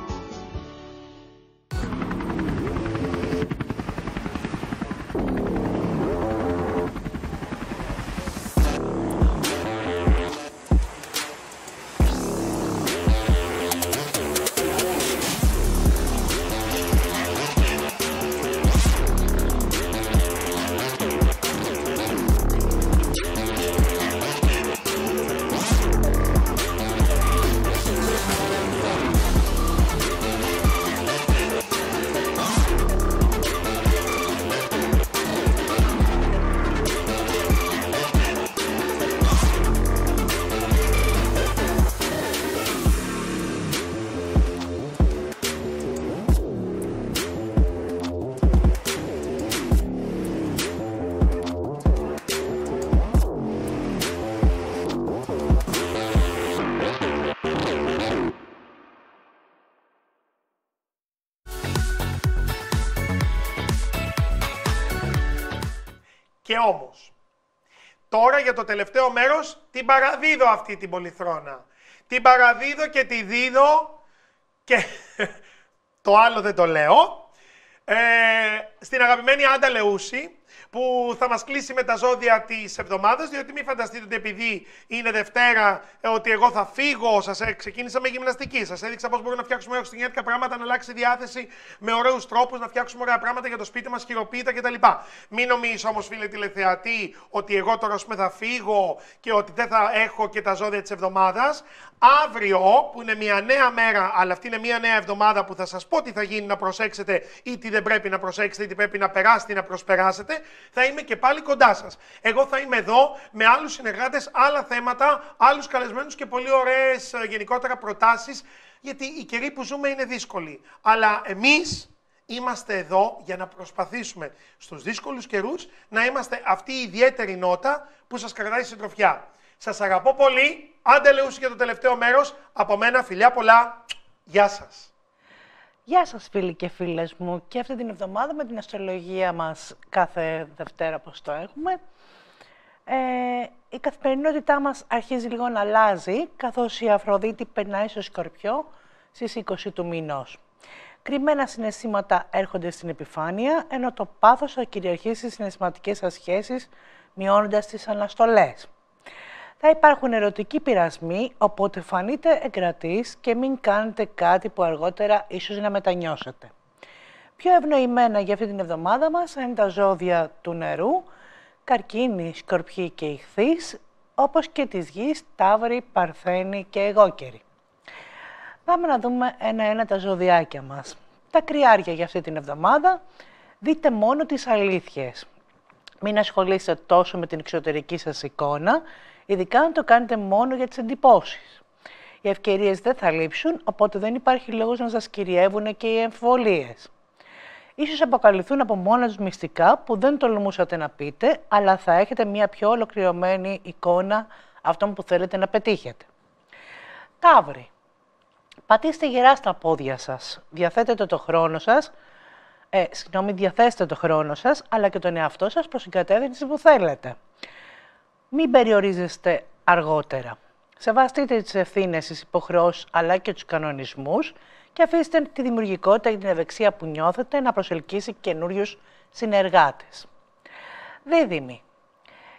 Και όμως, τώρα για το τελευταίο μέρος την παραδίδω αυτή την πολυθρόνα. Την παραδίδω και τη δίδω και το άλλο δεν το λέω. Ε, στην αγαπημένη Άντα Λεούση, που θα μας κλείσει με τα ζώδια της εβδομάδας, διότι μην φανταστείτε ότι επειδή είναι Δευτέρα ε, ότι εγώ θα φύγω, σας ε, ξεκίνησα με γυμναστική, σας έδειξα πώς μπορούμε να φτιάξουμε χριστουγεννιάτικα πράγματα, να αλλάξει διάθεση με ωραίους τρόπους, να φτιάξουμε ωραία πράγματα για το σπίτι μας, χειροποίητα κτλ. Μην νομίζεις όμως φίλε τηλεθεατή ότι εγώ τώρα πούμε, θα φύγω και ότι δεν θα έχω και τα ζώδια της εβδομάδας, Αύριο, που είναι μια νέα μέρα, αλλά αυτή είναι μια νέα εβδομάδα που θα σας πω τι θα γίνει να προσέξετε ή τι δεν πρέπει να προσέξετε ή τι πρέπει να περάσετε ή να προσπεράσετε, θα είμαι και πάλι κοντά σας. Εγώ θα είμαι εδώ με άλλους συνεργάτες, άλλα θέματα, άλλους καλεσμένους και πολύ ωραίες ε, γενικότερα προτάσεις, γιατί οι καιροί που ζούμε είναι δύσκολοι. Αλλά εμείς είμαστε εδώ για να προσπαθήσουμε στους δύσκολους καιρούς να είμαστε αυτή η ιδιαίτερη νότα που σας κρατάει συντροφιά. Σας αγαπώ πολύ. Άντε και το τελευταίο μέρος. Από μένα φιλιά πολλά. Γεια σας. Γεια σας φίλοι και φίλες μου και αυτή την εβδομάδα με την αστρολογία μας κάθε Δευτέρα πως το έχουμε. Ε, η καθημερινότητά μας αρχίζει λίγο να αλλάζει καθώς η Αφροδίτη περνάει στο Σκορπιό στις 20 του μηνός. Κρυμμένα συναισθήματα έρχονται στην επιφάνεια, ενώ το πάθος θα κυριαρχήσει στις συναισθηματικές σας σχέσεις, μειώνοντας τις αναστολές. Θα υπάρχουν ερωτικοί πειρασμοί, οπότε φανείτε εγκρατείς και μην κάνετε κάτι που αργότερα ίσως να μετανιώσετε. Πιο ευνοημένα για αυτή την εβδομάδα μας είναι τα ζώδια του νερού, καρκίνη, σκορπιοί και ηχθείς, όπως και της γης, τάβρη, παρθένη και εγώκερη. Πάμε να δούμε ένα-ένα τα ζωδιάκια μας. Τα κρυάρια για αυτή την εβδομάδα, δείτε μόνο τις αλήθειες. Μην ασχολείστε τόσο με την εξωτερική σας εικόνα, Ειδικά αν το κάνετε μόνο για τις εντυπώσεις. Οι ευκαιρίες δεν θα λείψουν, οπότε δεν υπάρχει λόγος να σας κυριεύουν και οι εμφολίες. Ίσως αποκαλυφθούν από μόνα τους μυστικά που δεν τολμούσατε να πείτε, αλλά θα έχετε μια πιο ολοκληρωμένη εικόνα αυτών που θέλετε να πετύχετε. Ταύρι. Πατήστε γερά στα πόδια σας. Διαθέτετε το χρόνο σας, ε, συγγνώμη, διαθέστε το χρόνο σας, αλλά και τον εαυτό σας προς την κατεύθυνση που θέλετε. Μην περιορίζεστε αργότερα. Σεβαστείτε τις ευθύνες, τις υποχρεώσεις αλλά και τους κανονισμούς και αφήστε τη δημιουργικότητα και την ευεξία που νιώθετε να προσελκύσει καινούριους συνεργάτες. Δίδυμοι.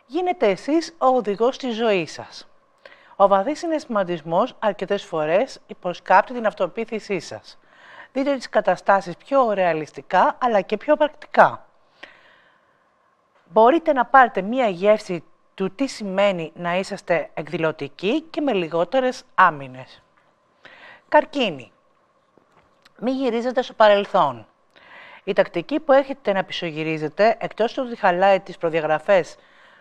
Γίνετε εσείς ο οδηγός της ζωής σας. Ο βαθύς συναισθηματισμός αρκετές φορές υποσκάπτει την αυτοποίθησή σας. Δείτε τις καταστάσεις πιο ρεαλιστικά αλλά και πιο πρακτικά. Μπορείτε να πάρετε μία γεύση του τι σημαίνει να είσαστε εκδηλωτικοί και με λιγότερες άμυνες. Καρκίνη. Μη γυρίζετε στο παρελθόν. Η τακτική που έχετε να πισωγυρίζετε, εκτός του ότι χαλάει τις προδιαγραφές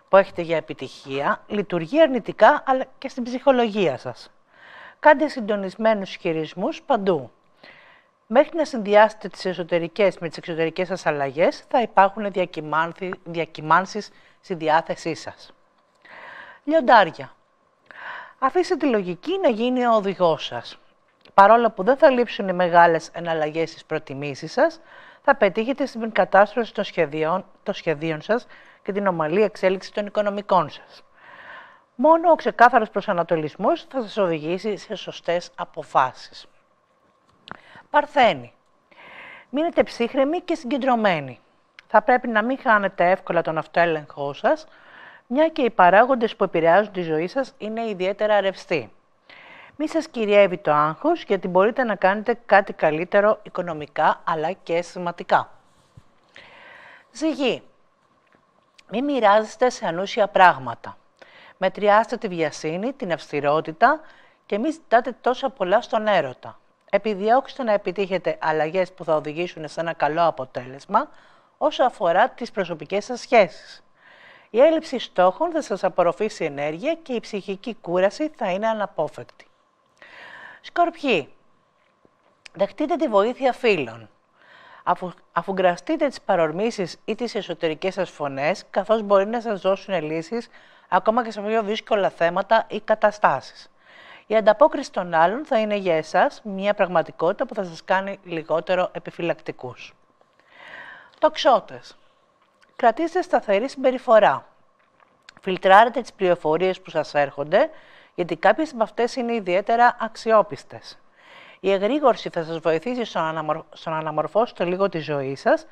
που έχετε για επιτυχία, λειτουργεί αρνητικά αλλά και στην ψυχολογία σας. Κάντε συντονισμένους χειρισμούς παντού. Μέχρι να συνδυάσετε τις εσωτερικές με τις εξωτερικές σας αλλαγές, θα υπάρχουν διακυμάνσεις στη διάθεσή σας λιοντάρια. Αφήστε τη λογική να γίνει ο οδηγός σας. Παρόλο που δεν θα λείψουν οι μεγάλες εναλλαγές στις προτιμήσεις σας, θα πετύχετε στην κατάσταση των σχεδίων, των σχεδίων σας και την ομαλή εξέλιξη των οικονομικών σας. Μόνο ο ξεκάθαρος προσανατολισμός θα σας οδηγήσει σε σωστές αποφάσεις. Παρθένη. Μείνετε ψύχρεμοι και συγκεντρωμένοι. Θα πρέπει να μην χάνετε εύκολα τον αυτοέλεγχό σας, μια και οι παράγοντες που επηρεάζουν τη ζωή σας είναι ιδιαίτερα ρευστοί. Μη σας κυριεύει το άγχος, γιατί μπορείτε να κάνετε κάτι καλύτερο οικονομικά, αλλά και σημαντικά. Ζυγή. Μη μοιράζεστε σε ανούσια πράγματα. Μετριάστε τη βιασύνη, την αυστηρότητα και μη ζητάτε τόσα πολλά στον έρωτα. Επιδιώξτε να επιτύχετε αλλαγές που θα οδηγήσουν σε ένα καλό αποτέλεσμα όσο αφορά τις προσωπικές σας σχέσεις. Η έλλειψη στόχων θα σας απορροφήσει ενέργεια και η ψυχική κούραση θα είναι αναπόφευκτη. Σκορπιοί, δεχτείτε τη βοήθεια φίλων. Αφου, αφουγκραστείτε τις παρορμήσεις ή τις εσωτερικές σας φωνές, καθώς μπορεί να σας δώσουν λύσεις ακόμα και σε πιο δύσκολα θέματα ή καταστάσεις. Η ανταπόκριση των άλλων θα είναι για εσάς μια πραγματικότητα που θα σας κάνει λιγότερο επιφυλακτικούς. Τοξότες κρατήστε σταθερή συμπεριφορά. Φιλτράρετε τις πληροφορίες που σας έρχονται, γιατί κάποιες από αυτές είναι ιδιαίτερα αξιόπιστες. Η εγρήγορση θα σας βοηθήσει στο να αναμορφώσετε λίγο τη ζωή σας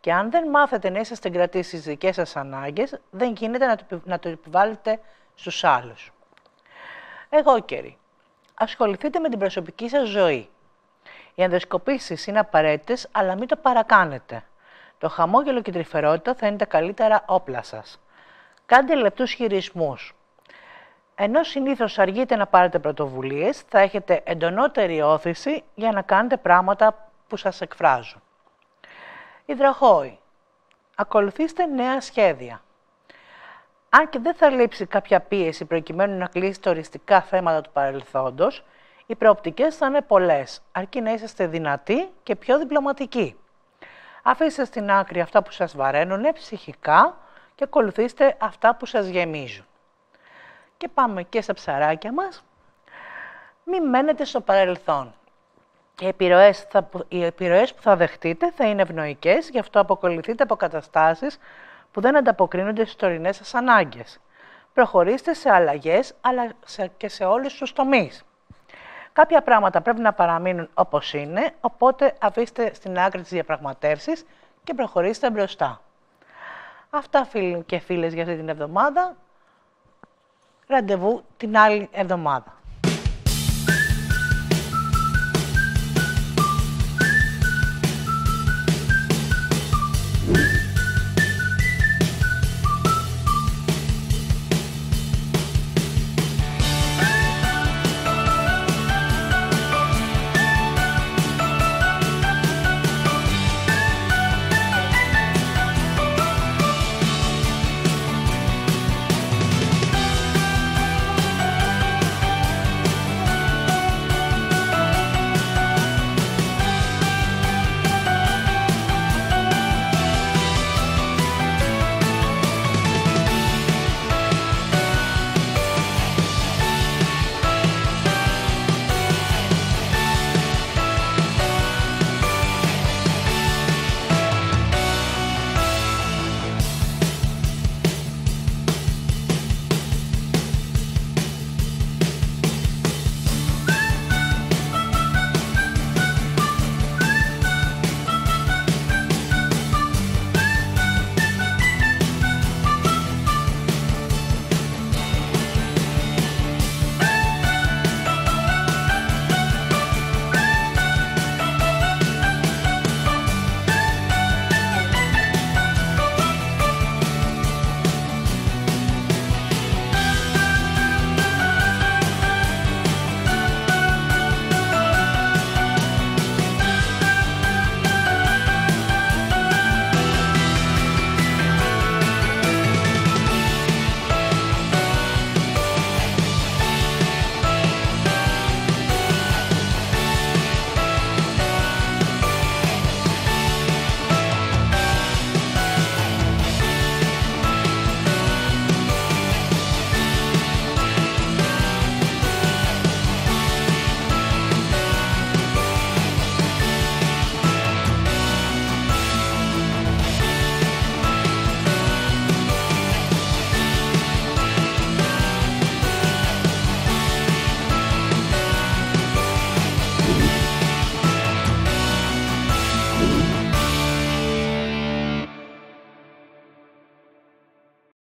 και αν δεν μάθετε να είσαστε κρατήσει στις δικές σας ανάγκες, δεν γίνεται να το επιβάλλετε στους άλλους. Εγώ καιρή. Ασχοληθείτε με την προσωπική σας ζωή. Οι ενδοσκοπήσεις είναι απαραίτητες, αλλά μην το παρακάνετε. Το χαμόγελο και η τρυφερότητα θα είναι τα καλύτερα όπλα σας. Κάντε λεπτούς χειρισμούς. Ενώ συνήθως αργείτε να πάρετε πρωτοβουλίες, θα έχετε εντονότερη όθηση για να κάνετε πράγματα που σας εκφράζουν. Ιδραχώοι. Ακολουθήστε νέα σχέδια. Αν και δεν θα λείψει κάποια πίεση προκειμένου να κλείσετε οριστικά θέματα του παρελθόντος, οι προοπτικές θα είναι πολλές, αρκεί να είσαστε δυνατοί και πιο διπλωματικοί. Αφήστε στην άκρη αυτά που σας βαραίνουν ψυχικά και ακολουθήστε αυτά που σας γεμίζουν. Και πάμε και στα ψαράκια μας. μη μένετε στο παρελθόν. Οι επιρροές, θα, που θα δεχτείτε θα είναι ευνοϊκές, γι' αυτό αποκολουθείτε από καταστάσεις που δεν ανταποκρίνονται στις τωρινές σας ανάγκες. Προχωρήστε σε αλλαγές αλλά και σε όλους τους τομείς. Κάποια πράγματα πρέπει να παραμείνουν όπως είναι, οπότε αφήστε στην άκρη τις διαπραγματεύσεις και προχωρήστε μπροστά. Αυτά φίλοι και φίλες για αυτή την εβδομάδα. Ραντεβού την άλλη εβδομάδα.